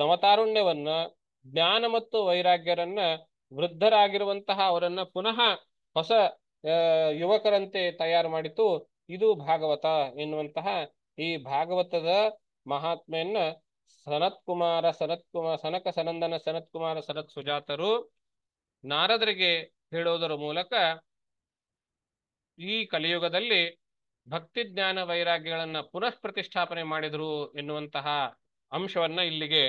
ನವತಾರುಣ್ಯವನ್ನ ಜ್ಞಾನ ಮತ್ತು ವೈರಾಗ್ಯರನ್ನ ವೃದ್ಧರಾಗಿರುವಂತಹ ಅವರನ್ನ ಪುನಃ ಹೊಸ ಯುವಕರಂತೆ ತಯಾರು ಮಾಡಿತು ಇದು ಭಾಗವತ ಎನ್ನುವಂತಹ ಈ ಭಾಗವತದ ಮಹಾತ್ಮೆಯನ್ನ ಸನತ್ ಕುಮಾರ ಸರತ್ ಕುಮಾರ್ ಸನಕ ಸನಂದನ ಸನತ್ ಕುಮಾರ ಸನತ್ ಸುಜಾತರು ನಾರದರಿಗೆ ಹೇಳೋದರ ಮೂಲಕ ಈ ಕಲಿಯುಗದಲ್ಲಿ ಭಕ್ತಿ ಜ್ಞಾನ ವೈರಾಗ್ಯಗಳನ್ನ ಪುನಃ ಪ್ರತಿಷ್ಠಾಪನೆ ಮಾಡಿದರು ಎನ್ನುವಂತಹ ಅಂಶವನ್ನ ಇಲ್ಲಿಗೆ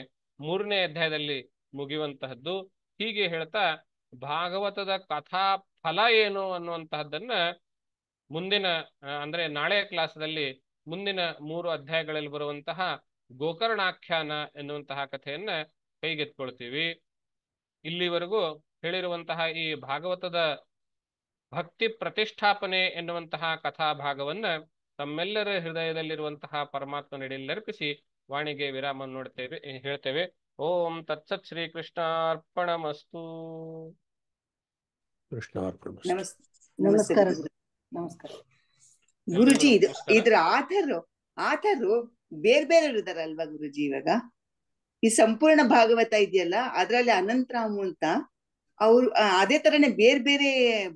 ಮೂರನೇ ಅಧ್ಯಾಯದಲ್ಲಿ ಮುಗಿಯುವಂತಹದ್ದು ಹೀಗೆ ಹೇಳ್ತಾ ಭಾಗವತದ ಕಥಾ ಫಲ ಏನು ಅನ್ನುವಂತಹದ್ದನ್ನ ಮುಂದಿನ ಅಂದ್ರೆ ನಾಳೆಯ ಕ್ಲಾಸ್ದಲ್ಲಿ ಮುಂದಿನ ಮೂರು ಅಧ್ಯಾಯಗಳಲ್ಲಿ ಬರುವಂತಹ ಗೋಕರ್ಣಾಖ್ಯಾನ ಎನ್ನುವಂತಹ ಕಥೆಯನ್ನ ಕೈಗೆತ್ಕೊಳ್ತೀವಿ ಇಲ್ಲಿವರೆಗೂ ಹೇಳಿರುವಂತಹ ಈ ಭಾಗವತದ ಭಕ್ತಿ ಪ್ರತಿಷ್ಠಾಪನೆ ಎನ್ನುವಂತಹ ಕಥಾ ಭಾಗವನ್ನ ತಮ್ಮೆಲ್ಲರ ಹೃದಯದಲ್ಲಿರುವಂತಹ ಪರಮಾತ್ಮ ಅರ್ಪಿಸಿ ವಾಣಿಗೆ ವಿರಾಮ ನೋಡ್ತೇವೆ ಹೇಳ್ತೇವೆ ಓಂ ತತ್ಸತ್ ಶ್ರೀ ಕೃಷ್ಣಾರ್ಪಣ ಮಸ್ತು ನಮಸ್ಕಾರ ಗುರುಜಿ ಇದ್ರ ಆತರು ಆತರು ಬೇರೆ ಬೇರೆ ಅಲ್ವಾ ಗುರುಜಿ ಇವಾಗ ಈ ಸಂಪೂರ್ಣ ಭಾಗವತ ಇದೆಯಲ್ಲ ಅದ್ರಲ್ಲಿ ಅನಂತರಾಮು ಅಂತ ಅವ್ರು ಅದೇ ತರನೇ ಬೇರೆ ಬೇರೆ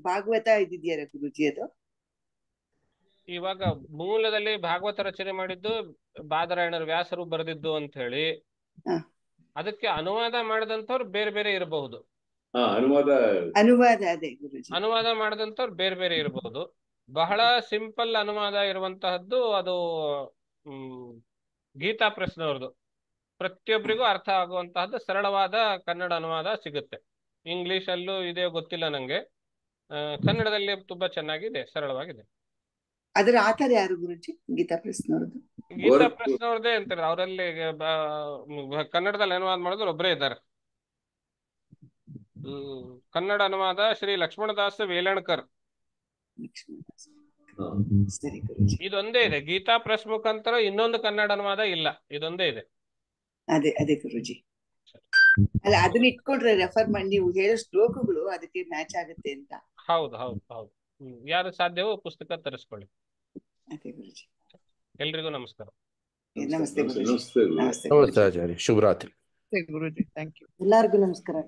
ಭಾಗವತ ಇದೆಯಲ್ಲ ಗುರುಜಿ ಅದು ಇವಾಗ ಮೂಲದಲ್ಲಿ ಭಾಗವತ ರಚನೆ ಮಾಡಿದ್ದು ಬಾದರಾಯಣರು ವ್ಯಾಸರು ಬರೆದಿದ್ದು ಅಂತ ಹೇಳಿ ಅದಕ್ಕೆ ಅನುವಾದ ಮಾಡದಂತವ್ರು ಬೇರೆ ಬೇರೆ ಇರಬಹುದು ಅನುವಾದ ಅನುವಾದ ಅನುವಾದ ಮಾಡದಂತವ್ರು ಬೇರೆ ಬೇರೆ ಇರಬಹುದು ಬಹಳ ಸಿಂಪಲ್ ಅನುವಾದ ಇರುವಂತಹದ್ದು ಅದು ಗೀತಾ ಪ್ರೆಸ್ ಪ್ರತಿಯೊಬ್ಬರಿಗೂ ಅರ್ಥ ಆಗುವಂತಹದ್ದು ಸರಳವಾದ ಕನ್ನಡ ಅನುವಾದ ಸಿಗುತ್ತೆ ಇಂಗ್ಲಿಷ್ ಅಲ್ಲೂ ಇದೆ ಗೊತ್ತಿಲ್ಲ ನಂಗೆ ಕನ್ನಡದಲ್ಲಿ ತುಂಬಾ ಚೆನ್ನಾಗಿದೆ ಸರಳವಾಗಿದೆ ಅದರ ಯಾರು ಗೀತಾ ಪ್ರಶ್ನವ್ರದ್ದು ಗೀತಾ ಪ್ರಶ್ನವ್ರದೇ ಅಂತಾರೆ ಅವರಲ್ಲಿ ಕನ್ನಡದಲ್ಲಿ ಅನುವಾದ ಮಾಡಿದ್ರು ಒಬ್ಬರೇ ಇದ್ದಾರೆ ಕನ್ನಡ ಅನುವಾದ ಶ್ರೀ ಲಕ್ಷ್ಮಣದಾಸ ವೇಲಣ್ಕರ್ ಇದೊಂದೇ ಇದೆ ಗೀತಾ ಪ್ರೆಸ್ ಮುಖಾಂತರ ಇನ್ನೊಂದು ಕನ್ನಡ ಅನುವಾದ ಇಲ್ಲ ಇದೊಂದೇ ಇದೆ ಅದೇ ಅದೇ ಗುರುಜಿ ಅಲ್ಲ ಅದನ್ನ ಇಟ್ಕೊಂಡ್ರೆ ರೆಫರ್ ಮಾಡಿ ನೀವು ಹೇಳೋ ಶ್ಲೋಕಗಳು ಅದಕ್ಕೆ ಮ್ಯಾಚ್ ಆಗುತ್ತೆ ಅಂತ ಹೌದು ಹೌದು ಹೌದು ಯಾರು ಸಾಧ್ಯವೋ ಪುಸ್ತಕ ತರಿಸ್ಕೊಳ್ಳಿ ಅದೇ ಗುರುಜಿ ಎಲ್ರಿಗೂ ನಮಸ್ಕಾರ ನಮಸ್ತೆ ನಮಸ್ತೆ ನಮಸ್ತೆ ಆಚಾರ್ಯ ಶುಭರಾತ್ರಿ ಗುರುಜಿ ಥ್ಯಾಂಕ್ ಯು ಎಲ್ಲರಿಗೂ ನಮಸ್ಕಾರ